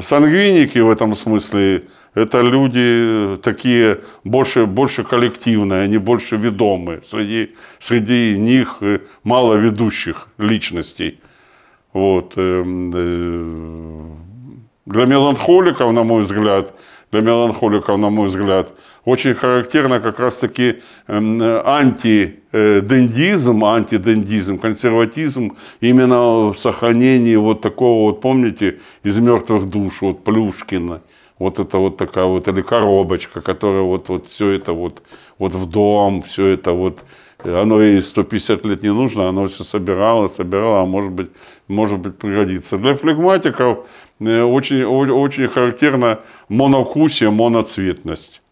Сангвиники в этом смысле это люди такие больше, больше коллективные, они больше ведомы. Среди, среди них э, мало ведущих личностей. Вот. Эм, э, для меланхоликов, на мой взгляд, для меланхоликов, на мой взгляд, очень характерно как раз-таки эм, антидендизм, э, антидендизм, консерватизм именно в сохранении вот такого вот, помните, из мертвых душ, вот Плюшкина, вот это вот такая вот, или коробочка, которая вот, вот все это вот, вот в дом, все это вот, э, оно и 150 лет не нужно, оно все собирало, собирало, а может быть, может быть пригодится. Для флегматиков э, очень, очень характерна монокусия, моноцветность.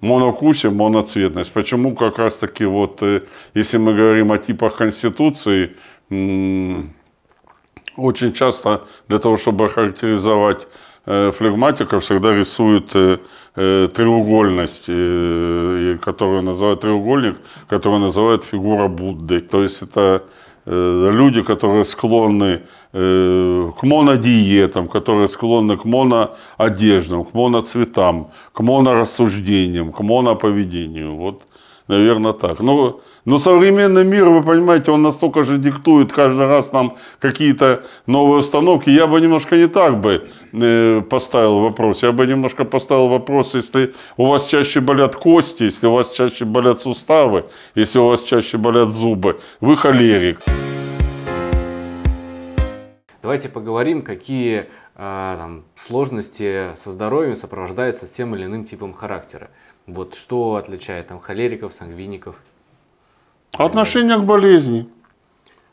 Монокусия, моноцветность. Почему как раз таки вот, э, если мы говорим о типах конституции, очень часто для того, чтобы характеризовать Э, флегматика всегда рисует э, э, треугольность, которую называют треугольник, которую называют фигура Будды. То есть это люди, которые склонны к монодиетам, которые склонны к моноодеждам, к моноцветам, к монорассуждениям, к моноповедению. Вот, наверное, так. Но, но современный мир, вы понимаете, он настолько же диктует каждый раз нам какие-то новые установки. Я бы немножко не так бы Э, поставил вопрос. Я бы немножко поставил вопрос, если у вас чаще болят кости, если у вас чаще болят суставы, если у вас чаще болят зубы, вы холерик. Давайте поговорим, какие э, там, сложности со здоровьем сопровождаются с тем или иным типом характера. Вот что отличает там холериков, сангвиников? Отношение к болезни.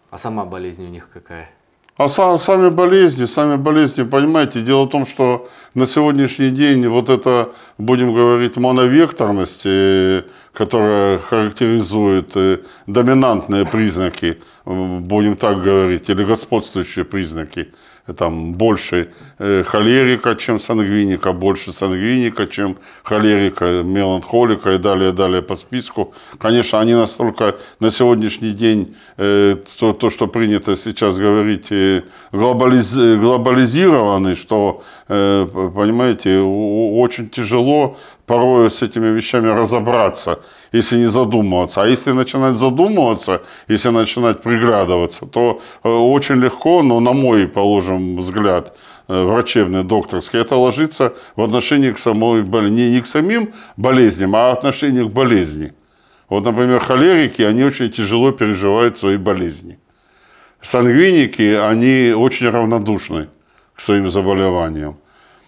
А сама болезнь у них какая? А сами болезни, сами болезни, понимаете, дело в том, что на сегодняшний день вот это, будем говорить, моновекторность, э, которая характеризует э, доминантные признаки, э, будем так говорить, или господствующие признаки – там больше э, холерика, чем сангвиника, больше сангвиника, чем холерика, меланхолика и далее, далее по списку. Конечно, они настолько на сегодняшний день, э, то, то, что принято сейчас говорить, э, глобализ, глобализированы, что, э, понимаете, очень тяжело Порой с этими вещами разобраться, если не задумываться. А если начинать задумываться, если начинать приглядываться, то э, очень легко, но на мой, положим, взгляд, э, врачебный, докторский, это ложится в отношении к самой болезни, не к самим болезням, а отношению к болезни. Вот, например, холерики, они очень тяжело переживают свои болезни. Сангвиники, они очень равнодушны к своим заболеваниям.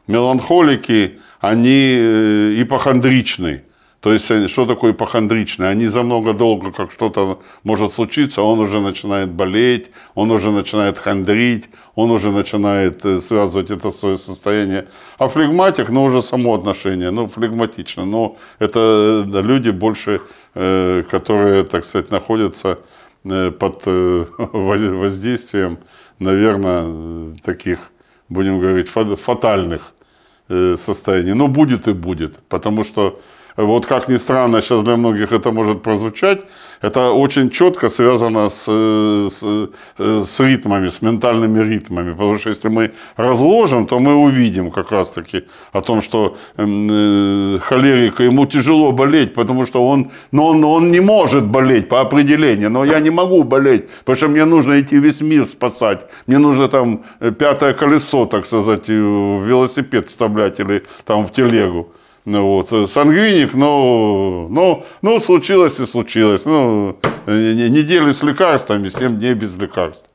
Меланхолики, они э, ипохондричны. То есть, э, что такое ипохондричные? Они за много долго, как что-то может случиться, он уже начинает болеть, он уже начинает хандрить, он уже начинает э, связывать это свое состояние. А флегматик, ну, уже само отношение, ну, флегматично. Но это люди больше, которые, так сказать, находятся под (laughs) воздействием, наверное, таких, будем говорить, фатальных Э, состояние, Но будет и будет, потому что вот как ни странно, сейчас для многих это может прозвучать, это очень четко связано с, э, с, э, с ритмами, с ментальными ритмами. Потому что если мы разложим, то мы увидим как раз-таки о том, что эм, э, холерик, ему тяжело болеть, потому что он, но он, он не может болеть по определению. Но я не могу болеть, потому что мне нужно идти весь мир спасать. Мне нужно там э, пятое колесо, так сказать, в велосипед вставлять или там в телегу. Ну Вот. Э, сангвиник, ну, ну, ну, случилось и случилось. Ну, неделю с лекарствами, 7 дней без лекарств.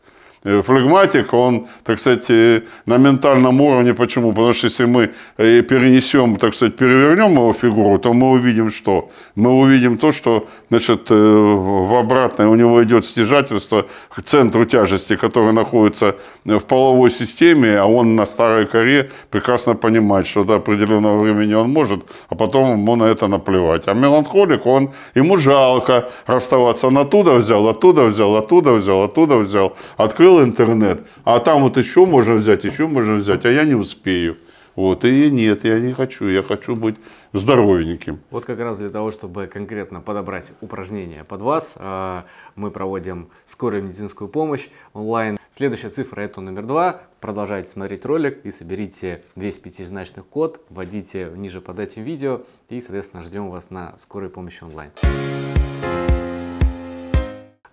Э, флегматик, он, так сказать, э, на ментальном уровне, почему? Потому что если мы э, перенесем, так сказать, перевернем его фигуру, то мы увидим что? Мы увидим то, что, значит, в обратное у него идет стяжательство к центру тяжести, который находится в половой системе, а он на старой коре прекрасно понимает, что до определенного времени он может, а потом ему на это наплевать. А меланхолик, он, ему жалко расставаться, он оттуда взял, оттуда взял, оттуда взял, оттуда взял, открыл интернет, а там вот еще можно взять, еще можно взять, а я не успею. Вот, и нет, я не хочу, я хочу быть здоровеньким. Вот как раз для того, чтобы конкретно подобрать упражнения под вас, а, мы проводим скорую медицинскую помощь онлайн. Следующая цифра это номер два. Продолжайте смотреть ролик и соберите весь пятизначный код, вводите ниже под этим видео и, соответственно, ждем вас на скорой помощи онлайн.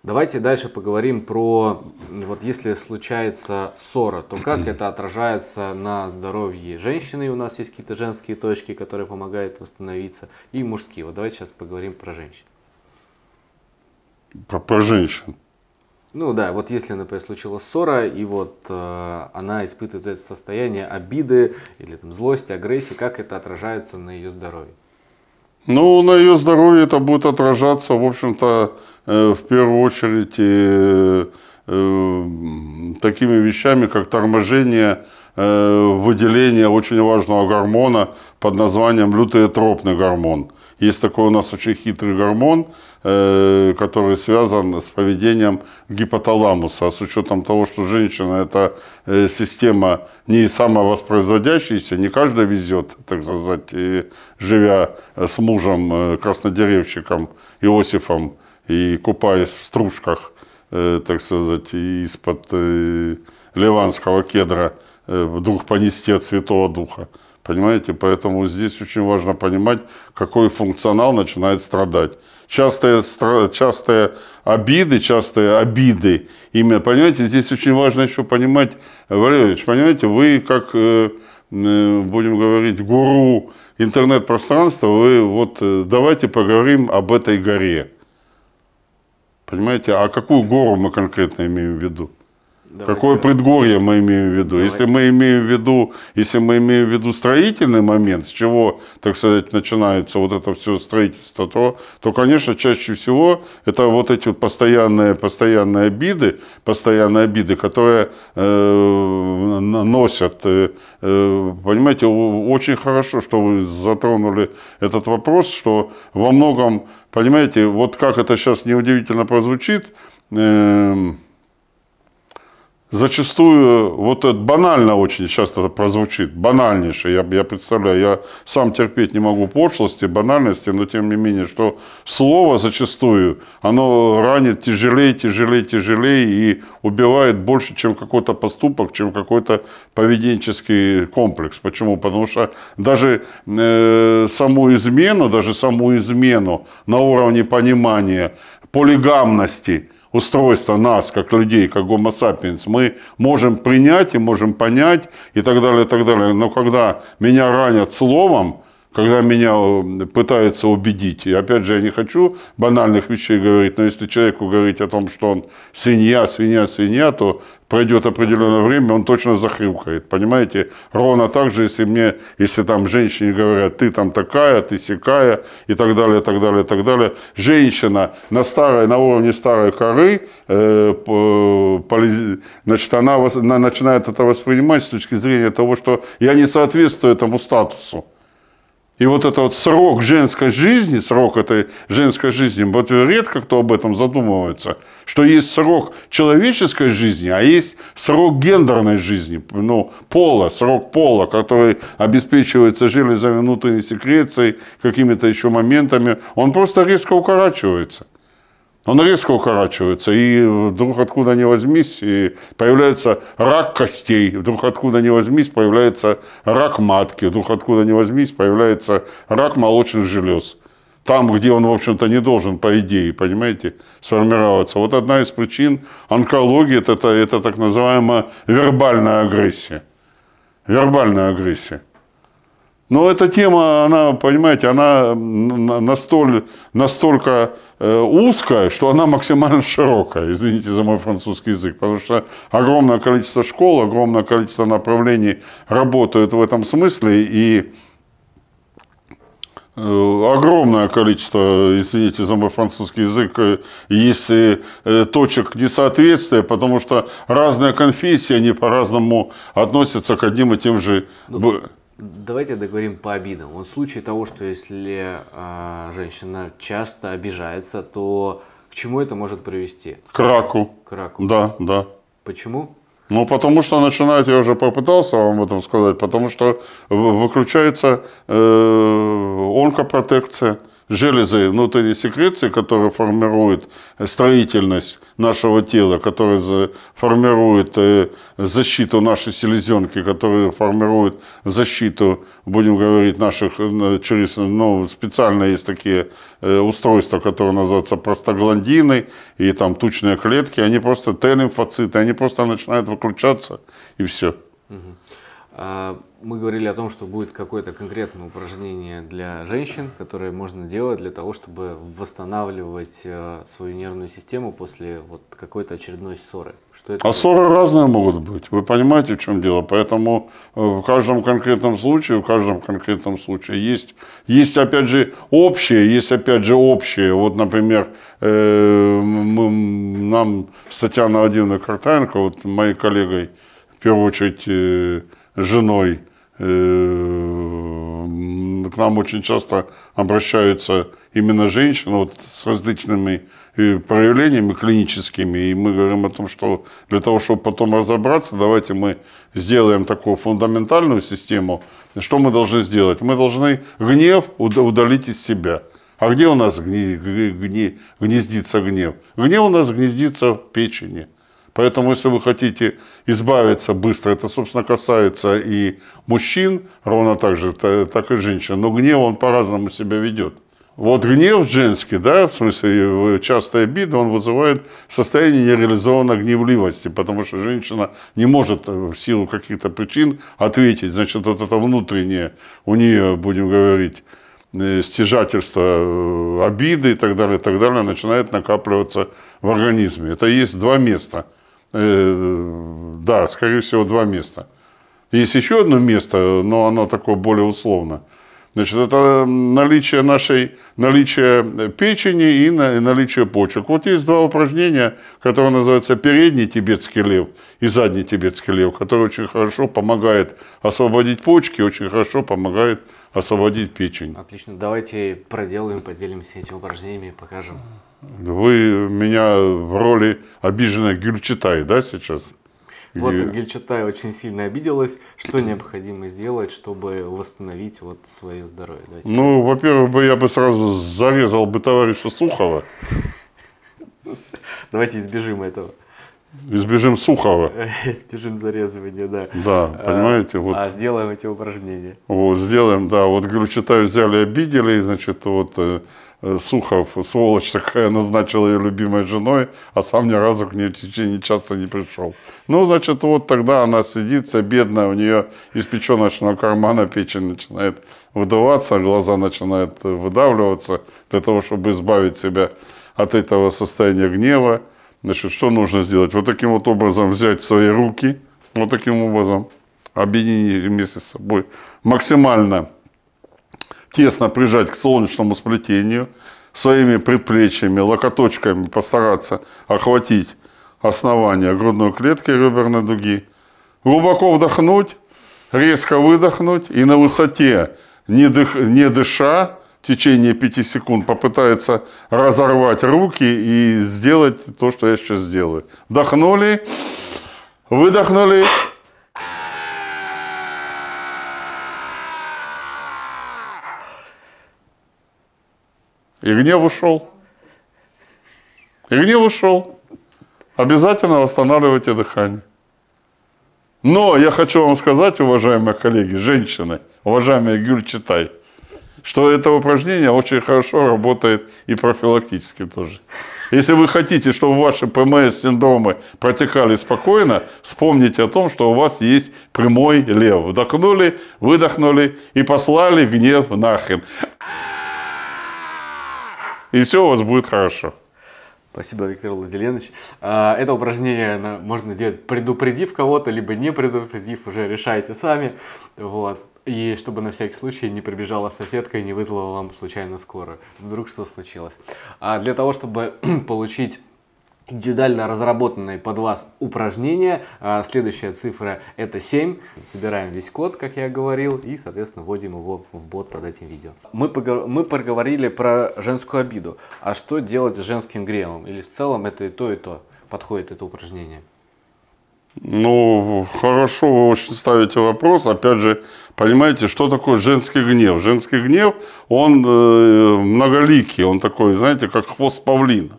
Давайте дальше поговорим про, вот если случается ссора, то как (clears throat) это отражается на здоровье женщины, у нас есть какие-то женские точки, которые помогают восстановиться, и мужские. Вот давайте сейчас поговорим про женщин. Про, про женщин. Ну да, вот если, например, случилась ссора, и вот э, она испытывает это состояние обиды или там, злости, агрессии, как это отражается на ее здоровье? Ну, на ее здоровье это будет отражаться, в общем-то, Э, в первую очередь э, э, такими вещами, как торможение выделения очень важного гормона под названием лютеотропный гормон. Есть такой у нас очень хитрый гормон, который связан с поведением гипоталамуса. А с учетом того, что женщина – это система не самовоспроизводящаяся, не каждая везет, так сказать, живя с мужем, краснодеревщиком Иосифом, и купаясь в стружках, э, так сказать, из-под э, ливанского кедра э, вдруг понести от Святого Духа. Понимаете, поэтому здесь очень важно понимать, какой функционал начинает страдать. Частые, частые обиды, частые обиды, именно, понимаете, здесь очень важно еще понимать, Валерий, понимаете, вы как, будем говорить, гуру интернет-пространства, вы вот давайте поговорим об этой горе. Понимаете, а какую гору мы конкретно имеем в виду? Давайте. Какое предгорье мы имеем в виду? Давайте. Если мы имеем в виду, если мы имеем в виду строительный момент, с чего, так сказать, начинается вот это все строительство, то, то конечно, чаще всего это вот эти постоянные, постоянные обиды, постоянные обиды, которые э, носят. Э, э понимаете, очень хорошо, что вы затронули этот вопрос, что во многом Понимаете, вот как это сейчас неудивительно прозвучит, э зачастую, вот это банально очень часто это прозвучит, банальнейшее, я, я представляю, я сам терпеть не могу пошлости, банальности, но тем не менее, что слово зачастую, оно ранит тяжелее, тяжелее, тяжелее и убивает больше, чем какой-то поступок, чем какой-то поведенческий комплекс. Почему? Потому что даже э, саму измену, даже саму измену на уровне понимания полигамности – устройство нас, как людей, как гомо сапиенс, мы можем принять и можем понять и так далее, и так далее. Но когда меня ранят словом, когда меня э, пытаются убедить, и опять же, я не хочу банальных вещей говорить, но если человеку говорить о том, что он свинья, свинья, свинья, то пройдет определенное время, он точно захрюкает, понимаете? Ровно так же, если мне, если там женщине говорят, ты там такая, ты сякая, и так далее, так далее, так далее. Женщина на старой, на уровне старой коры, э, поли, значит, она, она начинает это воспринимать с точки зрения того, что я не соответствую этому статусу. И вот этот вот срок женской жизни, срок этой женской жизни, вот редко кто об этом задумывается, что есть срок человеческой жизни, а есть срок гендерной жизни, ну, пола, срок пола, который обеспечивается железами внутренней секреции, какими-то еще моментами, он просто резко укорачивается. Он резко укорачивается, и вдруг откуда ни возьмись, и появляется рак костей, вдруг откуда ни возьмись, появляется рак матки, вдруг откуда ни возьмись, появляется рак молочных желез. Там, где он, в общем-то, не должен, по идее, понимаете, сформироваться. Вот одна из причин онкологии это, – это, так называемая вербальная агрессия. Вербальная агрессия. Но эта тема, она, понимаете, она настоль, настолько Э, узкая, что она максимально широкая, извините за мой французский язык, потому что огромное количество школ, огромное количество направлений работают в этом смысле, и э, огромное количество, извините за мой французский язык, э, есть точек несоответствия, потому что разные конфессии, они по-разному относятся к одним и тем же... Ну, Давайте договорим по обидам. Вот в случае того, что если э, женщина часто обижается, то к чему это может привести? К раку. К раку. Да, да. Почему? Ну, потому что начинает, я уже попытался вам об этом сказать, потому что выключается э, онкопротекция железы внутренней секреции, которые формируют строительность нашего тела, которые формируют э, защиту нашей селезенки, которые формируют защиту, будем говорить, наших э, через ну, специально есть такие э, устройства, которые называются простагландины и там тучные клетки, они просто Т-лимфоциты, они просто начинают выключаться и все. Угу. А, мы говорили о том, что будет какое-то конкретное упражнение для женщин, которое можно делать для того, чтобы восстанавливать э, свою нервную систему после вот какой-то очередной ссоры. Что это а будет? ссоры разные могут быть, вы понимаете, в чем дело. Поэтому э, в каждом конкретном случае, в каждом конкретном случае есть, есть опять же общее, есть опять же общее. Вот, например, э, мы, нам Татьяна Владимировна Картаенко, вот моей коллегой, в первую очередь, э, женой. Э, к нам очень часто обращаются именно женщины вот, с различными э, проявлениями клиническими, и мы говорим о том, что для того, чтобы потом разобраться, давайте мы сделаем такую фундаментальную систему. Что мы должны сделать? Мы должны гнев удалить из себя. А где у нас гни, гни, гни, гнездится гнев? Гнев у нас гнездится в печени – Поэтому, если вы хотите избавиться быстро, это, собственно, касается и мужчин, ровно так же, так и женщин, но гнев он по-разному себя ведет. Вот гнев женский, да, в смысле э, частая обида, он вызывает состояние нереализованной гневливости, потому что женщина не может э, в силу каких-то причин ответить. Значит, вот это внутреннее у нее, будем говорить, э, стяжательство, обиды и так далее, и так далее, начинает накапливаться в организме. Это есть два места – Э, да, скорее всего, два места. Есть еще одно место, но оно такое более условно. Значит, это наличие нашей, наличие печени и наличие почек. Вот есть два упражнения, которые называются передний тибетский лев и задний тибетский лев, который очень хорошо помогает освободить почки, очень хорошо помогает освободить печень. Отлично, давайте проделаем, поделимся этими упражнениями и покажем. Вы меня в роли обиженной Гюльчатай, да, сейчас? Вот и... Гюльчатай очень сильно обиделась. Что необходимо сделать, чтобы восстановить вот свое здоровье? Давайте ну, во-первых, бы я бы сразу зарезал бы товарища Сухова. Давайте избежим этого. Избежим Сухова. (laughs) Избежим зарезывания, да. Да, а, понимаете? Вот. А сделаем эти упражнения. Вот, сделаем, да. Вот, говорю, взяли, обидели, значит, вот э, Э, Сухов, сволочь такая, (laughs) назначил ее любимой женой, а сам ни разу к ней в течение часа не пришел. Ну, значит, вот тогда она сидит, вся бедная, у нее из печеночного кармана печень начинает выдуваться, глаза начинают э, выдавливаться для того, чтобы избавить себя от этого состояния гнева. Значит, что нужно сделать? Вот таким вот образом взять свои руки, вот таким образом объединить вместе с собой максимально тесно прижать к солнечному сплетению, своими предплечьями, локоточками постараться охватить основание грудной клетки реберной дуги. Глубоко вдохнуть, резко выдохнуть и на высоте, не, дых, не дыша, в течение 5 секунд попытается разорвать руки и сделать то, что я сейчас сделаю. Вдохнули, выдохнули, И гнев ушел. И гнев ушел. Обязательно восстанавливайте дыхание. Но я хочу вам сказать, уважаемые коллеги, женщины, уважаемые Гюль Читай, что это упражнение очень хорошо работает и профилактически тоже. Если вы хотите, чтобы ваши ПМС-синдромы протекали спокойно, вспомните о том, что у вас есть прямой лев. Вдохнули, выдохнули и послали гнев нахрен. И все у вас будет хорошо. Спасибо, Виктор Владиленович. А, это упражнение можно делать, предупредив кого-то, либо не предупредив, уже решайте сами. Вот. И чтобы на всякий случай не прибежала соседка и не вызвала вам случайно скорую. Вдруг что случилось. А для того, чтобы (clears throat) получить индивидуально разработанные под вас упражнения. А, следующая цифра это 7. Собираем весь код, как я говорил, и, соответственно, вводим его в бот под этим видео. Мы, поговор... мы поговорили про женскую обиду. А что делать с женским грехом? Или в целом это и то, и то подходит это упражнение? Ну, хорошо вы очень ставите вопрос. Опять же, понимаете, что такое женский гнев? Женский гнев, он э, многоликий, он такой, знаете, как хвост павлина.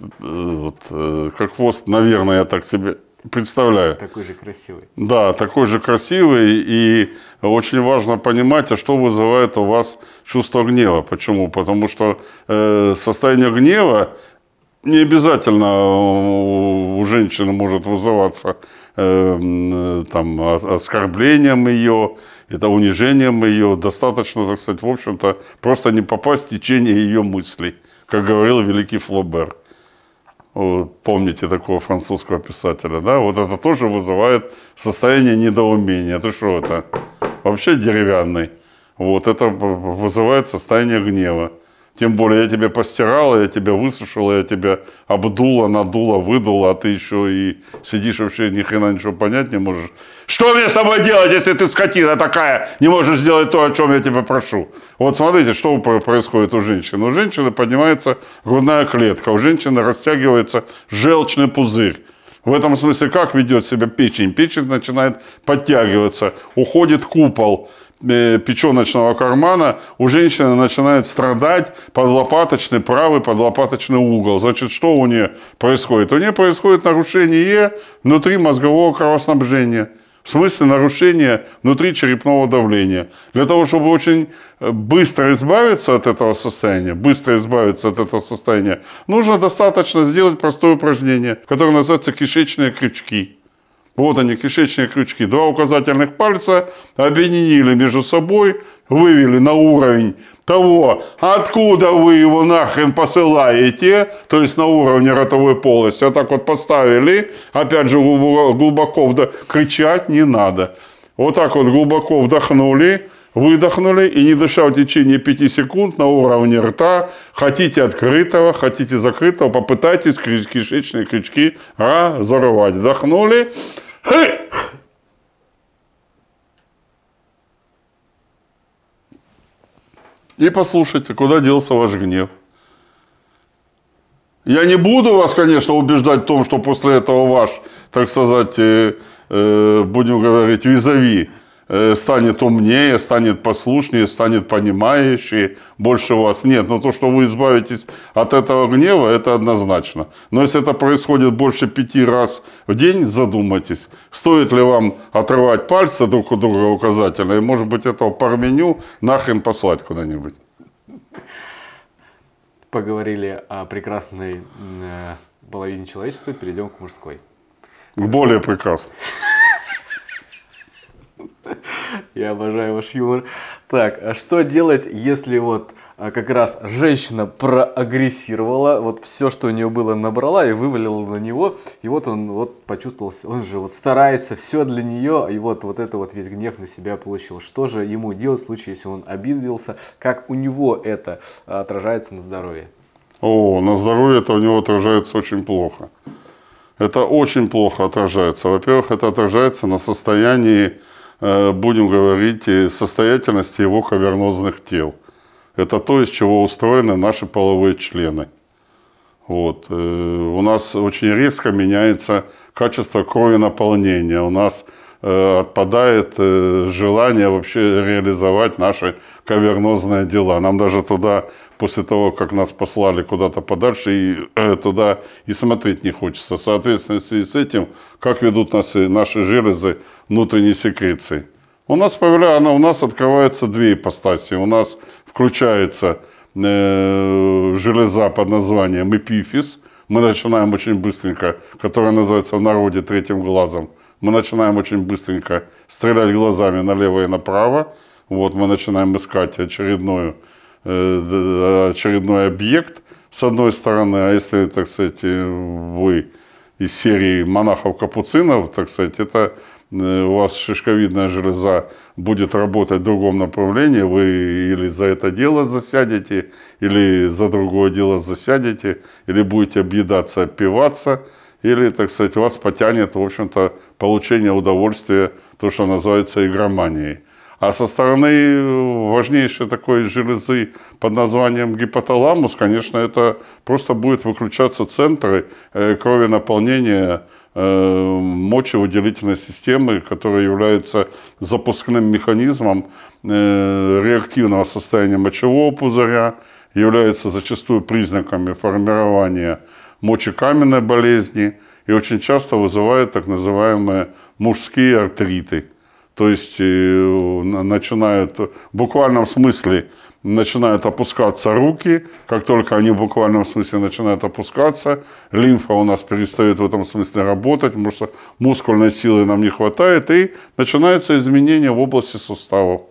Э, вот, э, как хвост, наверное, я так себе представляю. Такой же красивый. Да, такой же красивый. И очень важно понимать, а что вызывает у вас чувство гнева. Почему? Потому что э, состояние гнева не обязательно у женщины может вызываться э, там, оскорблением ее, это унижением ее. Достаточно, так сказать, в общем-то, просто не попасть в течение ее мыслей, как говорил великий Флобер помните такого французского писателя, да, вот это тоже вызывает состояние недоумения. Ты что это? Вообще деревянный. Вот это вызывает состояние гнева. Тем более я тебя постирала, я тебя высушила, я тебя обдула, надула, выдула, а ты еще и сидишь вообще ни хрена ничего понять не можешь. Что мне с тобой делать, если ты скотина такая, не можешь сделать то, о чем я тебя прошу? Вот смотрите, что происходит у женщины. У женщины поднимается грудная клетка, у женщины растягивается желчный пузырь. В этом смысле как ведет себя печень? Печень начинает подтягиваться, уходит купол э, печеночного кармана, у женщины начинает страдать подлопаточный правый подлопаточный угол. Значит, что у нее происходит? У нее происходит нарушение внутри мозгового кровоснабжения – в смысле нарушения внутричерепного давления. Для того, чтобы очень э, быстро избавиться от этого состояния, быстро избавиться от этого состояния, нужно достаточно сделать простое упражнение, которое называется кишечные крючки. Вот они, кишечные крючки. Два указательных пальца объединили между собой, вывели на уровень того, откуда вы его нахрен посылаете, то есть на уровне ротовой полости, а так вот поставили, опять же глубоко вдох... кричать не надо. Вот так вот глубоко вдохнули, выдохнули и не дыша в течение 5 секунд на уровне рта, хотите открытого, хотите закрытого, попытайтесь кишечные крючки разорвать. Вдохнули, и послушайте, куда делся ваш гнев. Я не буду вас, конечно, убеждать в том, что после этого ваш, так сказать, э, э, будем говорить, визави Э, станет умнее, станет послушнее, станет понимающий, больше у вас нет. Но то, что вы избавитесь от этого гнева, это однозначно. Но если это происходит больше пяти раз в день, задумайтесь, стоит ли вам отрывать пальцы друг у друга указательные, может быть, этого парменю нахрен послать куда-нибудь. Поговорили о прекрасной э, половине человечества, перейдем к мужской. К более прекрасной. Я обожаю ваш юмор. Так, а что делать, если вот а, как раз женщина проагрессировала, вот все, что у нее было, набрала и вывалила на него, и вот он вот почувствовался, он же вот старается, все для нее, и вот вот это вот весь гнев на себя получил. Что же ему делать в случае, если он обиделся, как у него это а, отражается на здоровье? О, на здоровье это у него отражается очень плохо. Это очень плохо отражается. Во-первых, это отражается на состоянии Э, будем говорить, состоятельности его кавернозных тел. Это то, из чего устроены наши половые члены. Вот. Э, у нас очень резко меняется качество крови наполнения. У нас э, отпадает желание вообще реализовать наши кавернозные дела. Нам даже туда после того, как нас послали куда-то подальше, и э, туда и смотреть не хочется. Соответственно, в связи с этим, как ведут нас и наши железы внутренней секреции. У нас, появляется, у нас открывается две ипостаси. У нас включается э, железа под названием эпифиз. Мы начинаем очень быстренько, которая называется в народе третьим глазом. Мы начинаем очень быстренько стрелять глазами налево и направо. Вот мы начинаем искать очередную Э, очередной объект, с одной стороны, а если, так сказать, э, вы из серии монахов-капуцинов, так сказать, это э, у вас шишковидная железа будет работать в другом направлении, вы или за это дело засядете, или за другое дело засядете, или будете объедаться, пиваться, или, так сказать, вас потянет, в общем-то, получение удовольствия, то, что называется игроманией. А со стороны важнейшей такой железы под названием гипоталамус, конечно, это просто будет выключаться центры э, крови наполнения э, мочевыделительной системы, которая является запускным механизмом э, реактивного состояния мочевого пузыря, является зачастую признаками формирования мочекаменной болезни и очень часто вызывает так называемые мужские артриты – то есть э, начинают в буквальном смысле начинают опускаться руки, как только они в буквальном смысле начинают опускаться, лимфа у нас перестает в этом смысле работать, потому что мускульной силы нам не хватает, и начинаются изменения в области суставов.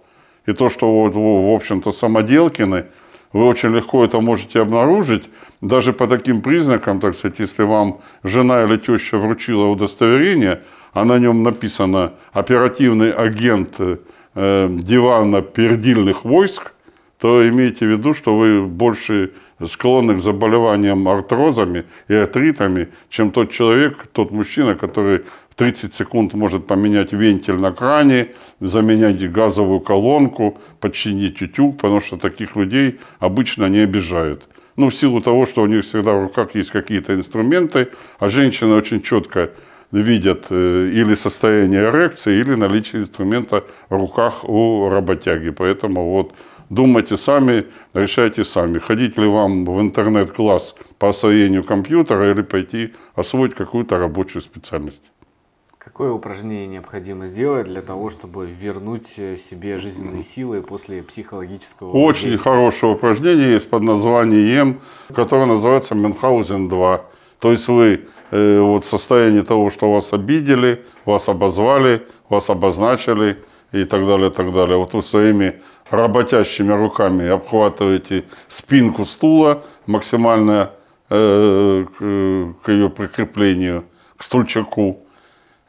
И то, что, вот, в общем-то, самоделкины, вы очень легко это можете обнаружить, даже по таким признакам, так сказать, если вам жена или теща вручила удостоверение, а на нем написано «Оперативный агент э, дивана пердильных войск», то имейте в виду, что вы больше склонны к заболеваниям артрозами и артритами, чем тот человек, тот мужчина, который в 30 секунд может поменять вентиль на кране, заменять газовую колонку, подчинить утюг, потому что таких людей обычно не обижают. Ну, в силу того, что у них всегда в руках есть какие-то инструменты, а женщина очень четко видят э, или состояние эрекции, или наличие инструмента в руках у работяги. Поэтому вот думайте сами, решайте сами. Ходить ли вам в интернет-класс по освоению компьютера или пойти освоить какую-то рабочую специальность. Какое упражнение необходимо сделать для того, чтобы вернуть э, себе жизненные силы после психологического Очень воздействия? хорошее упражнение есть под названием, которое называется менхаузен 2. То есть вы Э, вот состояние того, что вас обидели, вас обозвали, вас обозначили и так далее, так далее. Вот вы своими работящими руками обхватываете спинку стула максимально э, к, ее прикреплению, к стульчаку.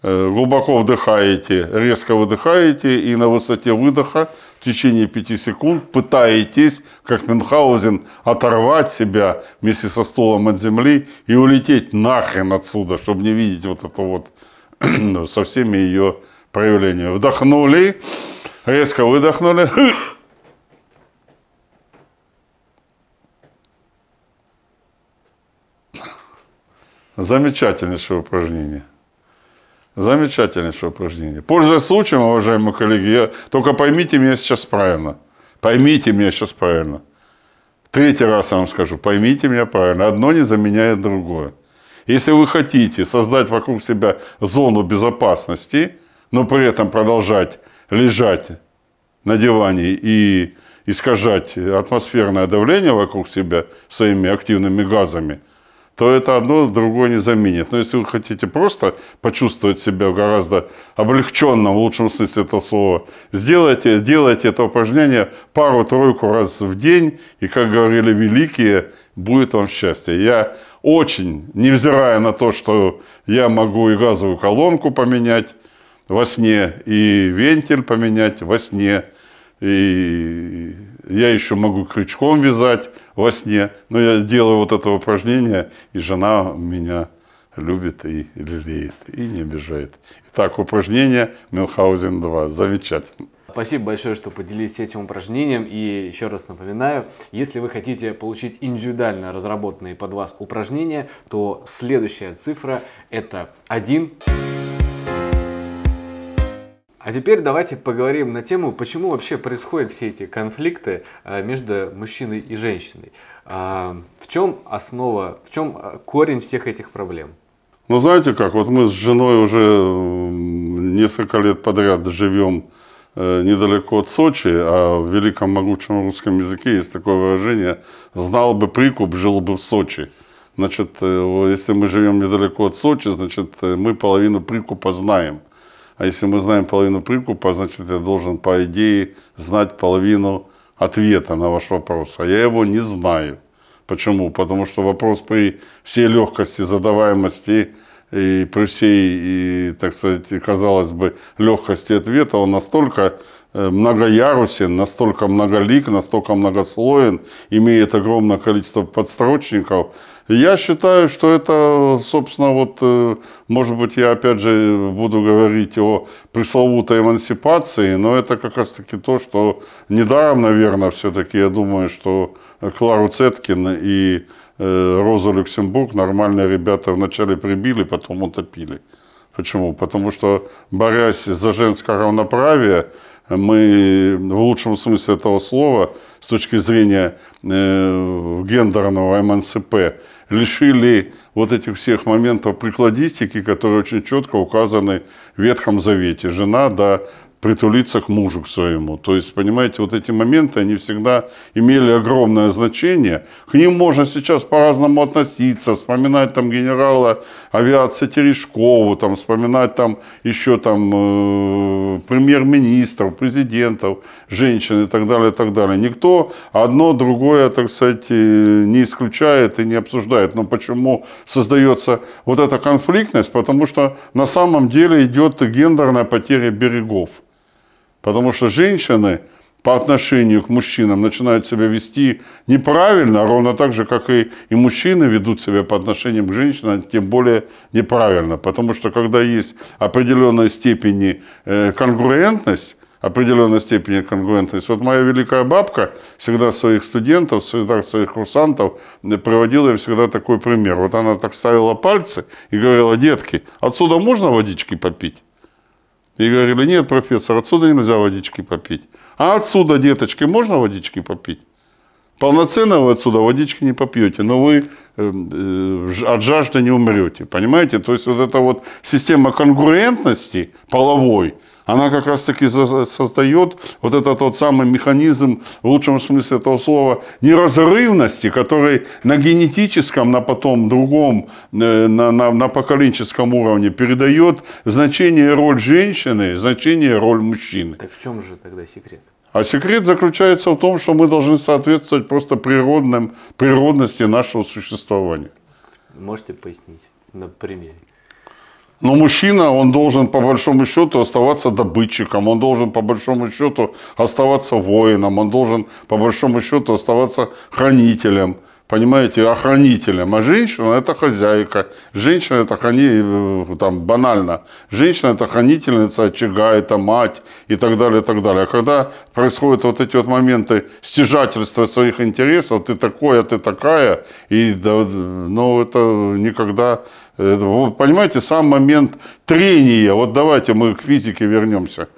Э, глубоко вдыхаете, резко выдыхаете и на высоте выдоха – в течение пяти секунд пытаетесь, как Мюнхгаузен, оторвать себя вместе со столом от земли и улететь нахрен отсюда, чтобы не видеть вот это вот (clears throat) со всеми ее проявлениями. Вдохнули, резко выдохнули. (clears throat) Замечательнейшее упражнение. Замечательнейшее упражнение. Пользуясь случаем, уважаемые коллеги, я, только поймите меня сейчас правильно. Поймите меня сейчас правильно. Третий раз я вам скажу, поймите меня правильно. Одно не заменяет другое. Если вы хотите создать вокруг себя зону безопасности, но при этом продолжать лежать на диване и искажать атмосферное давление вокруг себя своими активными газами – то это одно другое не заменит. Но если вы хотите просто почувствовать себя гораздо облегченно, в лучшем смысле этого слова, сделайте, делайте это упражнение пару-тройку раз в день, и, как говорили великие, будет вам счастье. Я очень, невзирая на то, что я могу и газовую колонку поменять во сне, и вентиль поменять во сне, и я еще могу крючком вязать, во сне. Но я делаю вот это упражнение, и жена меня любит и лелеет, и не обижает. Итак, упражнение Мюнхгаузен 2. Замечательно. Спасибо большое, что поделились этим упражнением. И еще раз напоминаю, если вы хотите получить индивидуально разработанные под вас упражнения, то следующая цифра это 1. А теперь давайте поговорим на тему, почему вообще происходят все эти конфликты э, между мужчиной и женщиной. А, в чем основа, в чем э, корень всех этих проблем? Ну, знаете как, вот мы с женой уже несколько лет подряд живем э, недалеко от Сочи, а в великом могучем русском языке есть такое выражение «знал бы прикуп, жил бы в Сочи». Значит, если мы живем недалеко от Сочи, значит, мы половину прикупа знаем – а если мы знаем половину прикупа, значит, я должен, по идее, знать половину ответа на ваш вопрос. А я его не знаю. Почему? Потому что вопрос при всей легкости задаваемости и при всей, и, так сказать, казалось бы, легкости ответа, он настолько э, многоярусен, настолько многолик, настолько многослоен, имеет огромное количество подстрочников, я считаю, что это, собственно, вот, э, может быть, я опять же буду говорить о пресловутой эмансипации, но это как раз-таки то, что недаром, наверное, все-таки, я думаю, что Клару Цеткин и э, Розу Люксембург нормальные ребята вначале прибили, потом утопили. Почему? Потому что, борясь за женское равноправие, мы в лучшем смысле этого слова, с точки зрения э, гендерного МНСП, лишили вот этих всех моментов прикладистики, которые очень четко указаны в Ветхом Завете. Жена, да, притулиться к мужу к своему. То есть, понимаете, вот эти моменты, они всегда имели огромное значение. К ним можно сейчас по-разному относиться, вспоминать там генерала авиации Терешкову, там, вспоминать там еще там э, премьер-министров, президентов, женщин и так далее, и так далее. Никто одно другое, так сказать, э, не исключает и не обсуждает. Но почему создается вот эта конфликтность? Потому что на самом деле идет гендерная потеря берегов. Потому что женщины по отношению к мужчинам начинают себя вести неправильно, ровно так же, как и, и мужчины ведут себя по отношению к женщинам, тем более неправильно. Потому что когда есть определенной степени э, конгруентность, определенной степени конгруентность. Вот моя великая бабка всегда своих студентов, всегда своих курсантов э, приводила им всегда такой пример. Вот она так ставила пальцы и говорила, детки, отсюда можно водички попить? И говорили, нет, профессор, отсюда нельзя водички попить. А отсюда, деточки, можно водички попить? Полноценно вы отсюда водички не попьете, но вы э, э, от жажды не умрете. Понимаете? То есть вот эта вот система конкурентности половой – она как раз таки создает вот этот вот самый механизм, в лучшем смысле этого слова, неразрывности, который на генетическом, на потом другом, э, на, на, на поколенческом уровне передает значение роль женщины, значение роль мужчины. Так в чем же тогда секрет? А секрет заключается в том, что мы должны соответствовать просто природным, природности нашего существования. Можете пояснить на примере? Но мужчина, он должен по большому счету оставаться добытчиком, он должен по большому счету оставаться воином, он должен по большому счету оставаться хранителем. Понимаете, охранителем. А женщина это хозяйка. Женщина это храни... Э, там банально. Женщина это хранительница очага, это мать и так далее, и так далее. А когда происходят вот эти вот моменты стяжательства своих интересов, ты такой, а ты такая, и да, ну это никогда Э, вы понимаете, сам момент трения, вот давайте мы к физике вернемся,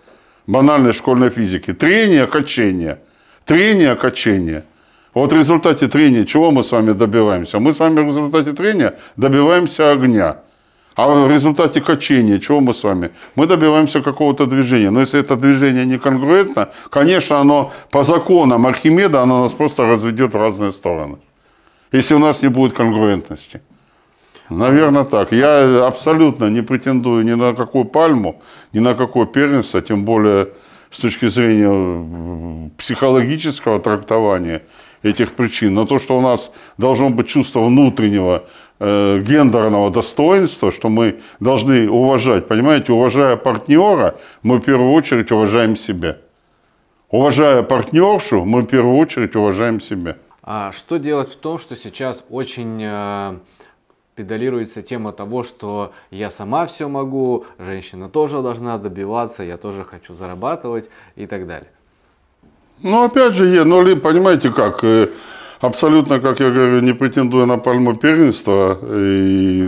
банальной школьной физике. Трение, качение. Трение, качение. Вот в результате трения чего мы с вами добиваемся? Мы с вами в результате трения добиваемся огня. А в результате качения чего мы с вами? Мы добиваемся какого-то движения. Но если это движение не конгруентно, конечно, оно по законам Архимеда, оно нас просто разведет в разные стороны. Если у нас не будет конгруентности. Наверное, так. Я абсолютно не претендую ни на какую пальму, ни на какое первенство, тем более с точки зрения э, психологического трактования этих причин. Но то, что у нас должно быть чувство внутреннего э, гендерного достоинства, что мы должны уважать. Понимаете, уважая партнера, мы в первую очередь уважаем себя. Уважая партнершу, мы в первую очередь уважаем себя. А что делать в том, что сейчас очень... Э педалируется тема того, что я сама все могу, женщина тоже должна добиваться, я тоже хочу зарабатывать и так далее. Ну, опять же, ну, понимаете как, э, абсолютно, как я говорю, не претендуя на пальму первенства и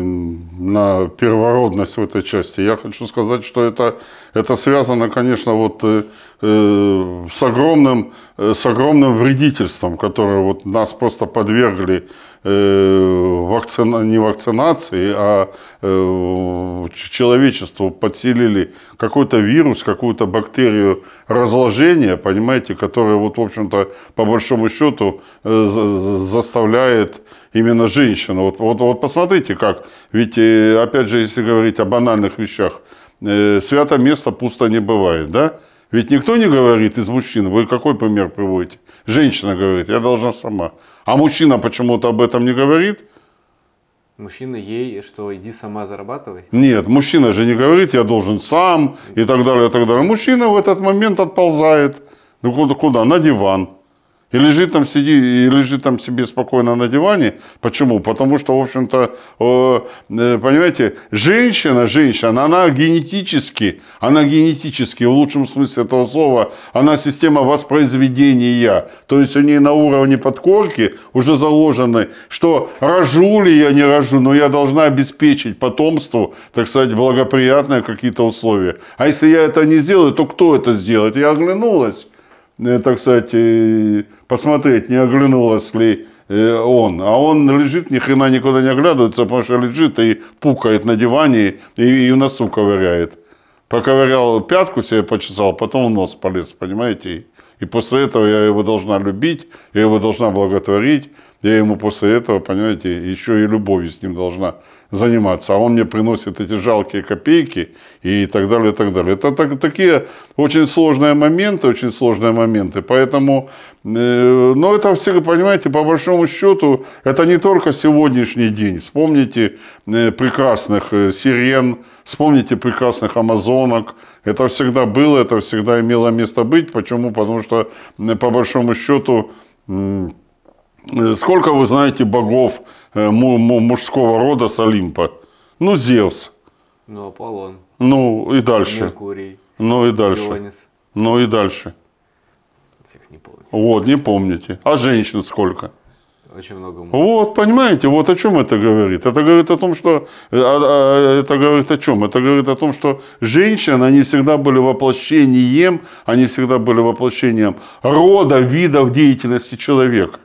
на первородность в этой части, я хочу сказать, что это, это связано, конечно, вот э, э, с огромным, с огромным вредительством, которое вот нас просто подвергли Э, вакцина, не вакцинации, а э, человечеству подселили какой-то вирус, какую-то бактерию разложения, понимаете, которая вот, в общем-то, по большому счету э, заставляет именно женщину. Вот, вот, вот посмотрите как, ведь, опять же, если говорить о банальных вещах, свято место пусто не бывает, да? Ведь никто не говорит из мужчин, вы какой пример приводите? Женщина говорит, я должна сама. А мужчина почему-то об этом не говорит. Мужчина ей, что иди сама зарабатывай? Нет, мужчина же не говорит, я должен сам и так далее, и так далее. Мужчина в этот момент отползает. Ну куда? На диван. И лежит там, сиди, и лежит там себе спокойно на диване. Почему? Потому что, в общем-то, э, э, понимаете, женщина, женщина, она генетически, она генетически, в лучшем смысле этого слова, она система воспроизведения. То есть у нее на уровне подкорки уже заложены, что рожу ли я, не рожу, но я должна обеспечить потомству, так сказать, благоприятные какие-то условия. А если я это не сделаю, то кто это сделает? Я оглянулась Э, так сказать, э, посмотреть, не оглянулась ли э, он. А он лежит, ни хрена никуда не оглядывается, потому что лежит и пукает на диване и, и носу ковыряет. Поковырял пятку себе, почесал, потом нос полез, понимаете? И после этого я его должна любить, я его должна благотворить, я ему после этого, понимаете, еще и любовью с ним должна заниматься, а он мне приносит эти жалкие копейки и так далее, и так далее. Это так, такие очень сложные моменты, очень сложные моменты, поэтому, э, но это все, понимаете, по большому счету, это не только сегодняшний день. Вспомните э, прекрасных э, сирен, Вспомните прекрасных амазонок. Это всегда было, это всегда имело место быть. Почему? Потому что, по большому счету, э, сколько вы знаете богов, Э, мужского рода с Олимпа. Ну, Зевс. Ну, Аполлон. Ну, и дальше. Меркурий. Ну, и дальше. Дионис. Ну, и дальше. Всех не помню. Вот, не помните. А женщин сколько? Очень много. Мужчин. Вот, понимаете, вот о чем это говорит. Это говорит о том, что... Э, э, это говорит о чем? Это говорит о том, что женщины, они всегда были воплощением, они всегда были воплощением рода, видов деятельности человека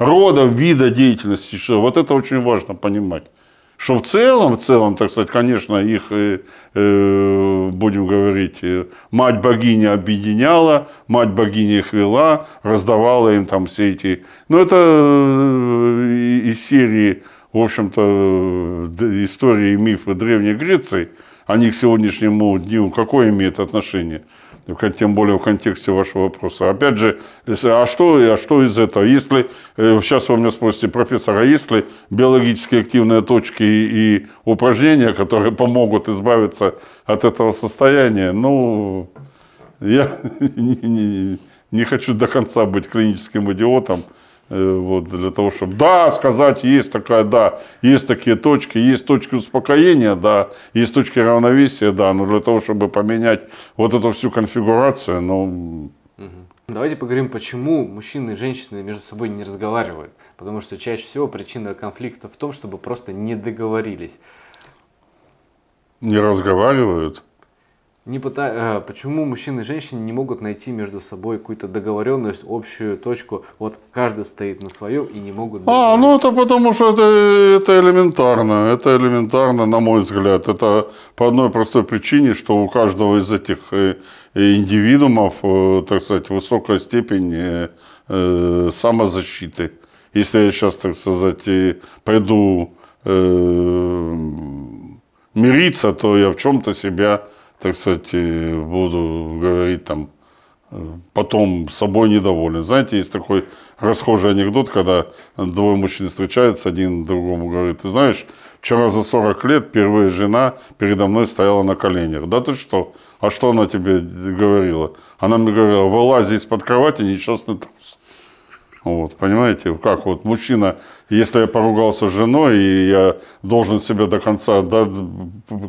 родов, вида деятельности. Что вот это очень важно понимать. Что в целом, в целом, так сказать, конечно, их, э, э, будем говорить, э, мать богиня объединяла, мать богиня их вела, раздавала им там все эти... Ну, это э, из серии, в общем-то, истории и мифы Древней Греции, они к сегодняшнему дню какое имеет отношение – ну, тем более в контексте вашего вопроса. Опять же, а, что, а что из этого? Если, э, сейчас вы меня спросите, профессор, а если биологически активные точки и, и упражнения, которые помогут избавиться от этого состояния? Ну, я (laughs) не, не, не хочу до конца быть клиническим идиотом, Э, вот, для того, чтобы да, сказать, есть такая, да, есть такие точки, есть точки успокоения, да, есть точки равновесия, да, но для того, чтобы поменять вот эту всю конфигурацию, ну... Давайте поговорим, почему мужчины и женщины между собой не разговаривают. Потому что чаще всего причина конфликта в том, чтобы просто не договорились. Не разговаривают? не пыта... Э, почему мужчины и женщины не могут найти между собой какую-то договоренность, общую точку, вот каждый стоит на своем и не могут... А, ну это потому что это, это элементарно, это элементарно, на мой взгляд, это по одной простой причине, что у каждого из этих э, э, индивидуумов, так сказать, высокая степень самозащиты. Если я сейчас, так сказать, пойду мириться, то я в чем-то себя так сказать, буду говорить там, э, потом собой недоволен. Знаете, есть такой расхожий анекдот, когда двое мужчин встречаются, один другому говорит, ты знаешь, вчера за 40 лет первая жена передо мной стояла на коленях. Да ты что? А что она тебе говорила? Она мне говорила, вылази из-под кровати, несчастный трус. Вот, понимаете, как вот мужчина если я поругался с женой, и я должен себя до конца, да,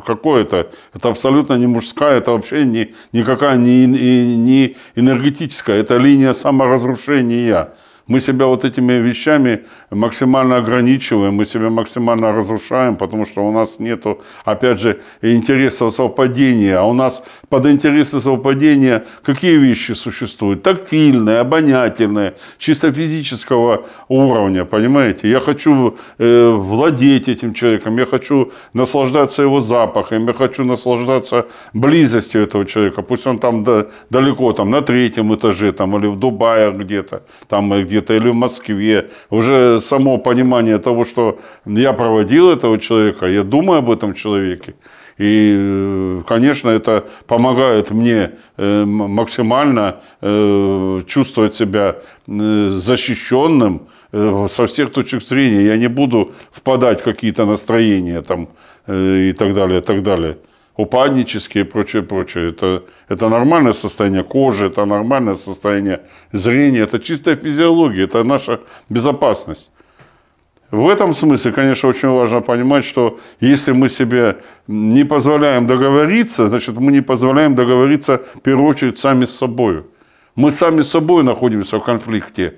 какое то Это абсолютно не мужская, это вообще не, никакая не, не энергетическая, это линия саморазрушения. Мы себя вот этими вещами максимально ограничиваем, мы себя максимально разрушаем, потому что у нас нет, опять же, интересов совпадения. А у нас под интересы совпадения какие вещи существуют? Тактильные, обонятельные, чисто физического уровня, понимаете? Я хочу э, владеть этим человеком, я хочу наслаждаться его запахом, я хочу наслаждаться близостью этого человека. Пусть он там да, далеко, там на третьем этаже, там или в Дубае где-то, там э, где-то или в Москве. Уже само понимание того, что я проводил этого человека, я думаю об этом человеке. И, э, конечно, это помогает мне э, максимально э, чувствовать себя защищенным со всех точек зрения. Я не буду впадать в какие-то настроения там, и так далее, и так далее упаднические и прочее, прочее. Это, это нормальное состояние кожи, это нормальное состояние зрения, это чистая физиология, это наша безопасность. В этом смысле, конечно, очень важно понимать, что если мы себе не позволяем договориться, значит, мы не позволяем договориться, в первую очередь, сами с собой. Мы сами с собой находимся в конфликте.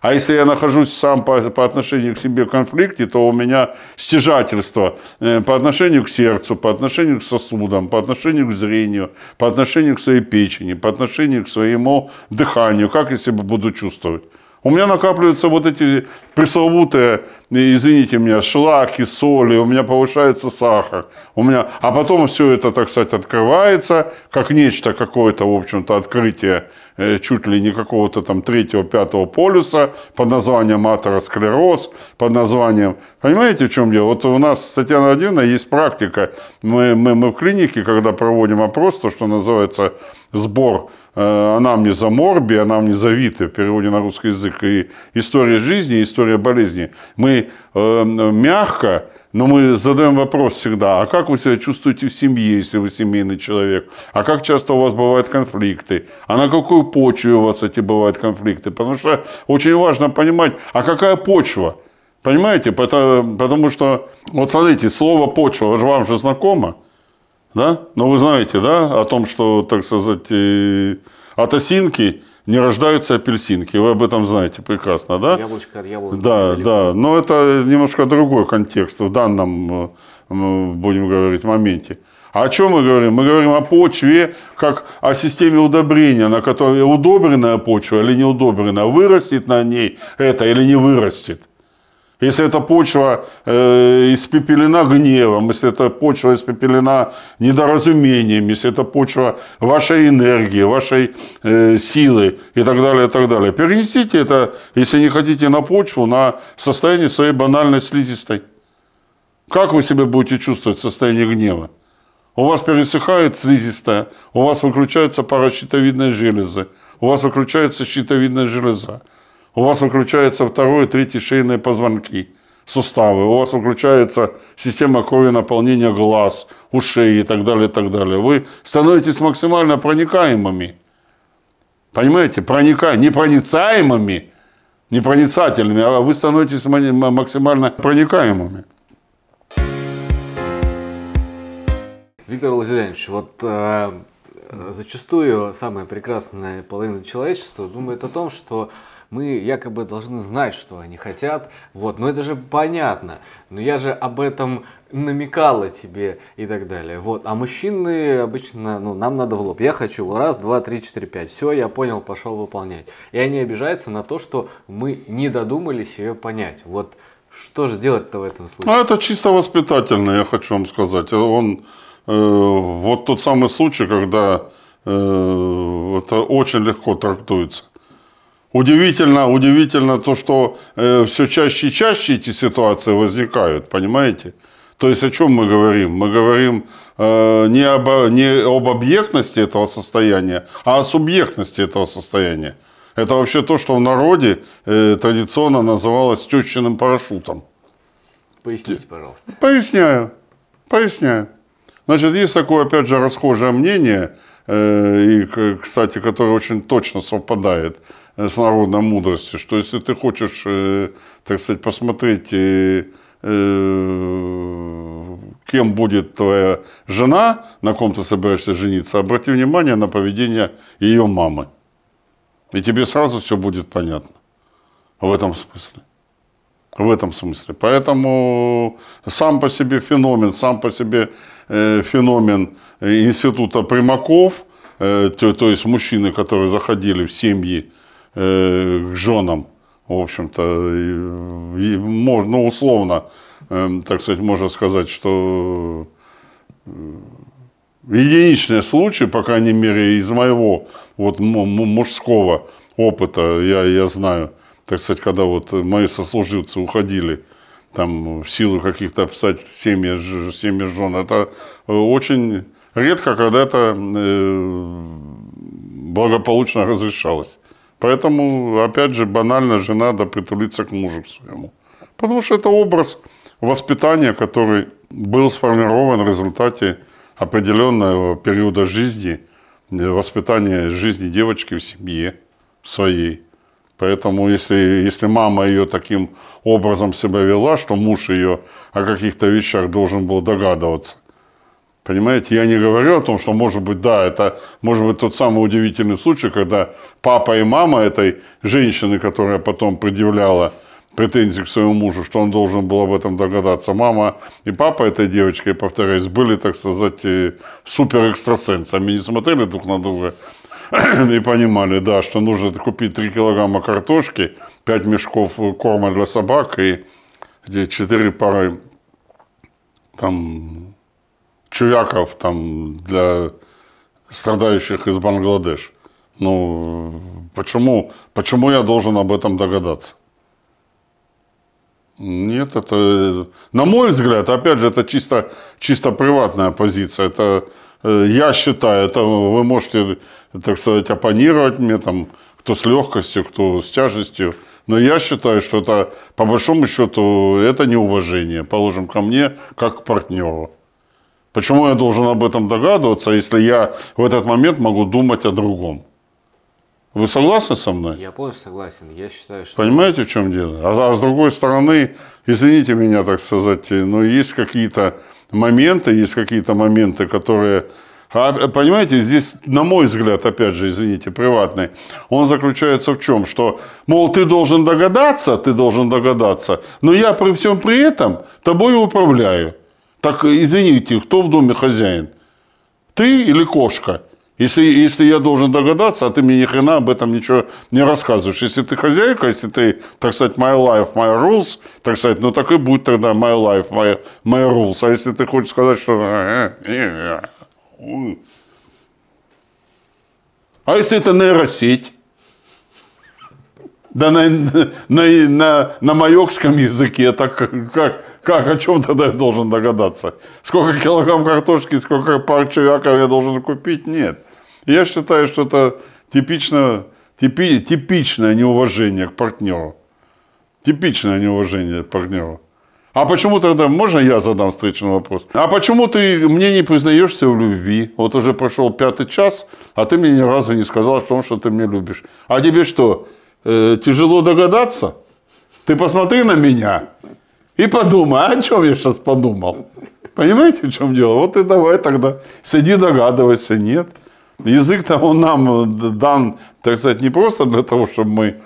А если я нахожусь сам по, по отношению к себе в конфликте, то у меня стяжательство э, по отношению к сердцу, по отношению к сосудам, по отношению к зрению, по отношению к своей печени, по отношению к своему дыханию, как я себя буду чувствовать. У меня накапливаются вот эти пресловутые, извините меня, шлаки, соли, у меня повышается сахар. У меня... А потом все это, так сказать, открывается, как нечто какое-то, в общем-то, открытие э, чуть ли не какого-то там третьего-пятого полюса под названием атеросклероз, под названием... Понимаете, в чем дело? Вот у нас, Татьяна Владимировна, есть практика. Мы, мы, мы в клинике, когда проводим опрос, то, что называется сбор Э, она мне за Морби, она мне за виты. в переводе на русский язык, и история жизни, и история болезни. Мы э, мягко, но мы задаем вопрос всегда, а как вы себя чувствуете в семье, если вы семейный человек? А как часто у вас бывают конфликты? А на какую почве у вас эти бывают конфликты? Потому что очень важно понимать, а какая почва? Понимаете? Потому, потому что, вот смотрите, слово «почва» вам же знакомо. Да? Но вы знаете, да, о том, что, так сказать, от осинки не рождаются апельсинки. Вы об этом знаете прекрасно, да? Яблочко от яблока. Да, да. Но это немножко другой контекст в данном, э, ну, будем говорить, моменте. А о чем мы говорим? Мы говорим о почве, как о системе удобрения, на которой удобренная почва или неудобренная, вырастет на ней это или не вырастет если эта почва э, испепелена гневом, если эта почва испепелена недоразумением, если это почва вашей энергии, вашей э, силы и так далее, и так далее. Перенесите это, если не хотите, на почву, на состояние своей банальной слизистой. Как вы себя будете чувствовать в состоянии гнева? У вас пересыхает слизистая, у вас выключаются паращитовидные железы, у вас выключается щитовидная железа у вас выключаются второй и третий шейные позвонки, суставы, у вас выключается система крови наполнения глаз, ушей и так далее, и так далее. Вы становитесь максимально проникаемыми. Понимаете? Проника... Непроницаемыми, непроницательными, а вы становитесь максимально проникаемыми. Виктор Лазарянович, вот э, зачастую самая прекрасная половина человечества думает о том, что мы якобы должны знать, что они хотят. Вот, но это же понятно. Но я же об этом намекала тебе и так далее. Вот. А мужчины обычно, ну, нам надо в лоб. Я хочу раз, два, три, четыре, пять. Все, я понял, пошел выполнять. И они обижаются на то, что мы не додумались ее понять. Вот что же делать-то в этом случае? А это чисто воспитательно, я хочу вам сказать. Он, э, вот тот самый случай, когда э, это очень легко трактуется. Удивительно, удивительно то, что э, все чаще и чаще эти ситуации возникают, понимаете? То есть о чем мы говорим? Мы говорим э, не, об, не об объектности этого состояния, а о субъектности этого состояния. Это вообще то, что в народе э, традиционно называлось тещиным парашютом. Поясните, пожалуйста. Поясняю, поясняю. Значит, есть такое, опять же, расхожее мнение – Э, и, кстати, который очень точно совпадает э, с народной мудростью, что если ты хочешь, э, так сказать, посмотреть, кем будет твоя жена, на ком ты собираешься жениться, обрати внимание на поведение ее мамы. И тебе сразу все будет понятно в этом смысле. В этом смысле. Поэтому сам по себе феномен, сам по себе Э, феномен э, института примаков, э, то, то есть мужчины, которые заходили в семьи к женам, в общем-то, можно, ну, условно, так сказать, можно сказать, что единичные случаи, по крайней мере, из моего вот мужского опыта, я, я знаю, так сказать, когда вот мои сослуживцы уходили там в силу каких-то обстоятельств семьи, семьи жен. Это э, очень редко, когда это э, благополучно разрешалось. Поэтому, опять же, банально жена надо притулиться к мужу к своему. Потому что это образ воспитания, который был сформирован в результате определенного периода жизни, э, воспитания жизни девочки в семье своей. Поэтому если, если мама ее таким образом себя вела, что муж ее о каких-то вещах должен был догадываться, Понимаете, я не говорю о том, что, может быть, да, это, может быть, тот самый удивительный случай, когда папа и мама этой женщины, которая потом предъявляла претензии к своему мужу, что он должен был об этом догадаться. Мама и папа этой девочки, я повторяюсь, были, так сказать, э, супер экстрасенсами. Они смотрели друг на друга (coughs) и понимали, да, что нужно купить 3 килограмма картошки, 5 мешков корма для собак и 4 пары там чувяков там для страдающих из Бангладеш. Ну, почему, почему я должен об этом догадаться? Нет, это, на мой взгляд, опять же, это чисто, чисто приватная позиция. Это, э, я считаю, это вы можете так сказать, оппонировать мне, там, кто с легкостью, кто с тяжестью. Но я считаю, что это, по большому счету, это неуважение, положим, ко мне, как к партнеру. Почему я должен об этом догадываться, если я в этот момент могу думать о другом? Вы согласны со мной? Я полностью согласен. Я считаю, что... Понимаете, в чем дело? А, а с другой стороны, извините меня, так сказать, но ну, есть какие-то моменты, есть какие-то моменты, которые а, э, понимаете, здесь, на мой взгляд, опять же, извините, приватный, он заключается в чем? Что, мол, ты должен догадаться, ты должен догадаться, но я при всем при этом тобой управляю. Так, извините, кто в доме хозяин? Ты или кошка? Если, если я должен догадаться, а ты мне ни хрена об этом ничего не рассказываешь. Если ты хозяйка, если ты, так сказать, my life, my rules, так сказать, ну так и будет тогда my life, my, my rules. А если ты хочешь сказать, что э, э, Ой. А если это нейросеть? Да на, на, на, на майокском языке, так как, как, о чем тогда я должен догадаться? Сколько килограмм картошки, сколько пар чуряков я должен купить? Нет. Я считаю, что это типично, типи, типичное неуважение к партнеру. Типичное неуважение к партнеру. А почему тогда, можно я задам встречный вопрос? А почему ты мне не признаешься в любви? Вот уже прошел пятый час, а ты мне ни разу не сказал о что ты меня любишь. А тебе что, э, тяжело догадаться? Ты посмотри на меня и подумай, а о чем я сейчас подумал? Понимаете, в чем дело? Вот и давай тогда сиди догадывайся, нет. Язык-то он нам дан, так сказать, не просто для того, чтобы мы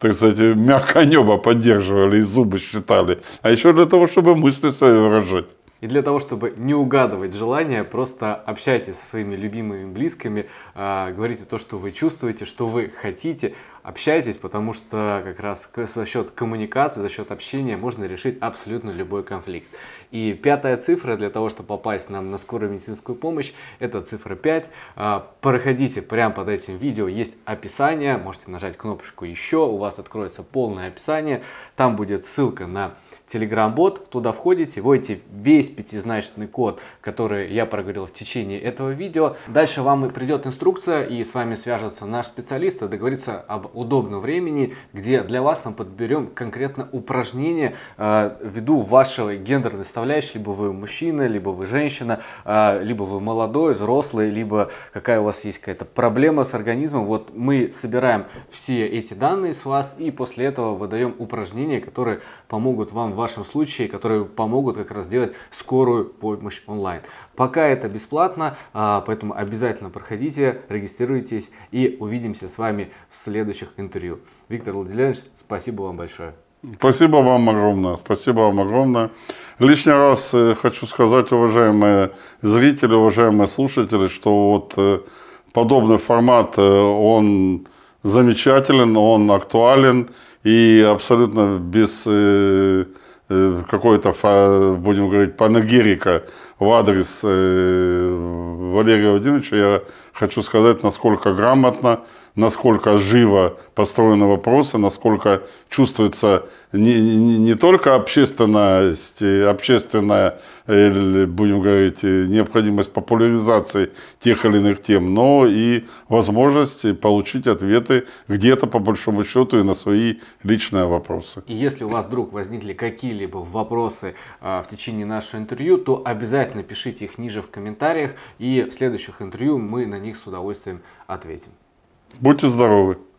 так сказать, мягко небо поддерживали и зубы считали. А еще для того, чтобы мысли свои выражать. И для того, чтобы не угадывать желания, просто общайтесь со своими любимыми близкими, а, говорите то, что вы чувствуете, что вы хотите, общайтесь, потому что как раз за счет коммуникации, за счет общения можно решить абсолютно любой конфликт. И пятая цифра для того, чтобы попасть нам на скорую медицинскую помощь, это цифра 5. А, проходите прямо под этим видео, есть описание, можете нажать кнопочку «Еще», у вас откроется полное описание, там будет ссылка на Telegram-бот, туда входите, вводите весь пятизначный код, который я проговорил в течение этого видео. Дальше вам и придет инструкция и с вами свяжется наш специалист и а договорится об удобном времени, где для вас мы подберем конкретно упражнение э, ввиду вашего гендерной составляющей, либо вы мужчина, либо вы женщина, э, либо вы молодой, взрослый, либо какая у вас есть какая-то проблема с организмом. Вот мы собираем все эти данные с вас и после этого выдаем упражнения, которые помогут вам вашем случае, которые помогут как раз делать скорую помощь онлайн. Пока это бесплатно, а, поэтому обязательно проходите, регистрируйтесь и увидимся с вами в следующих интервью. Виктор Владимирович, спасибо вам большое. Спасибо вам огромное, спасибо вам огромное. Лишний раз э, хочу сказать, уважаемые зрители, уважаемые слушатели, что вот э, подобный формат, э, он замечателен, он актуален и абсолютно без Э, какой-то, будем говорить, панагерика в адрес э, Валерия Владимировича, я хочу сказать, насколько грамотно, насколько живо построены вопросы, насколько чувствуется не, не, не только общественность, э, общественная, э, будем говорить, э, необходимость популяризации тех или иных тем, но и возможность получить ответы где-то по большому счету и на свои личные вопросы. И если у вас вдруг возникли какие-либо вопросы а, в течение нашего интервью, то обязательно пишите их ниже в комментариях, и в следующих интервью мы на них с удовольствием ответим. Будьте здоровы!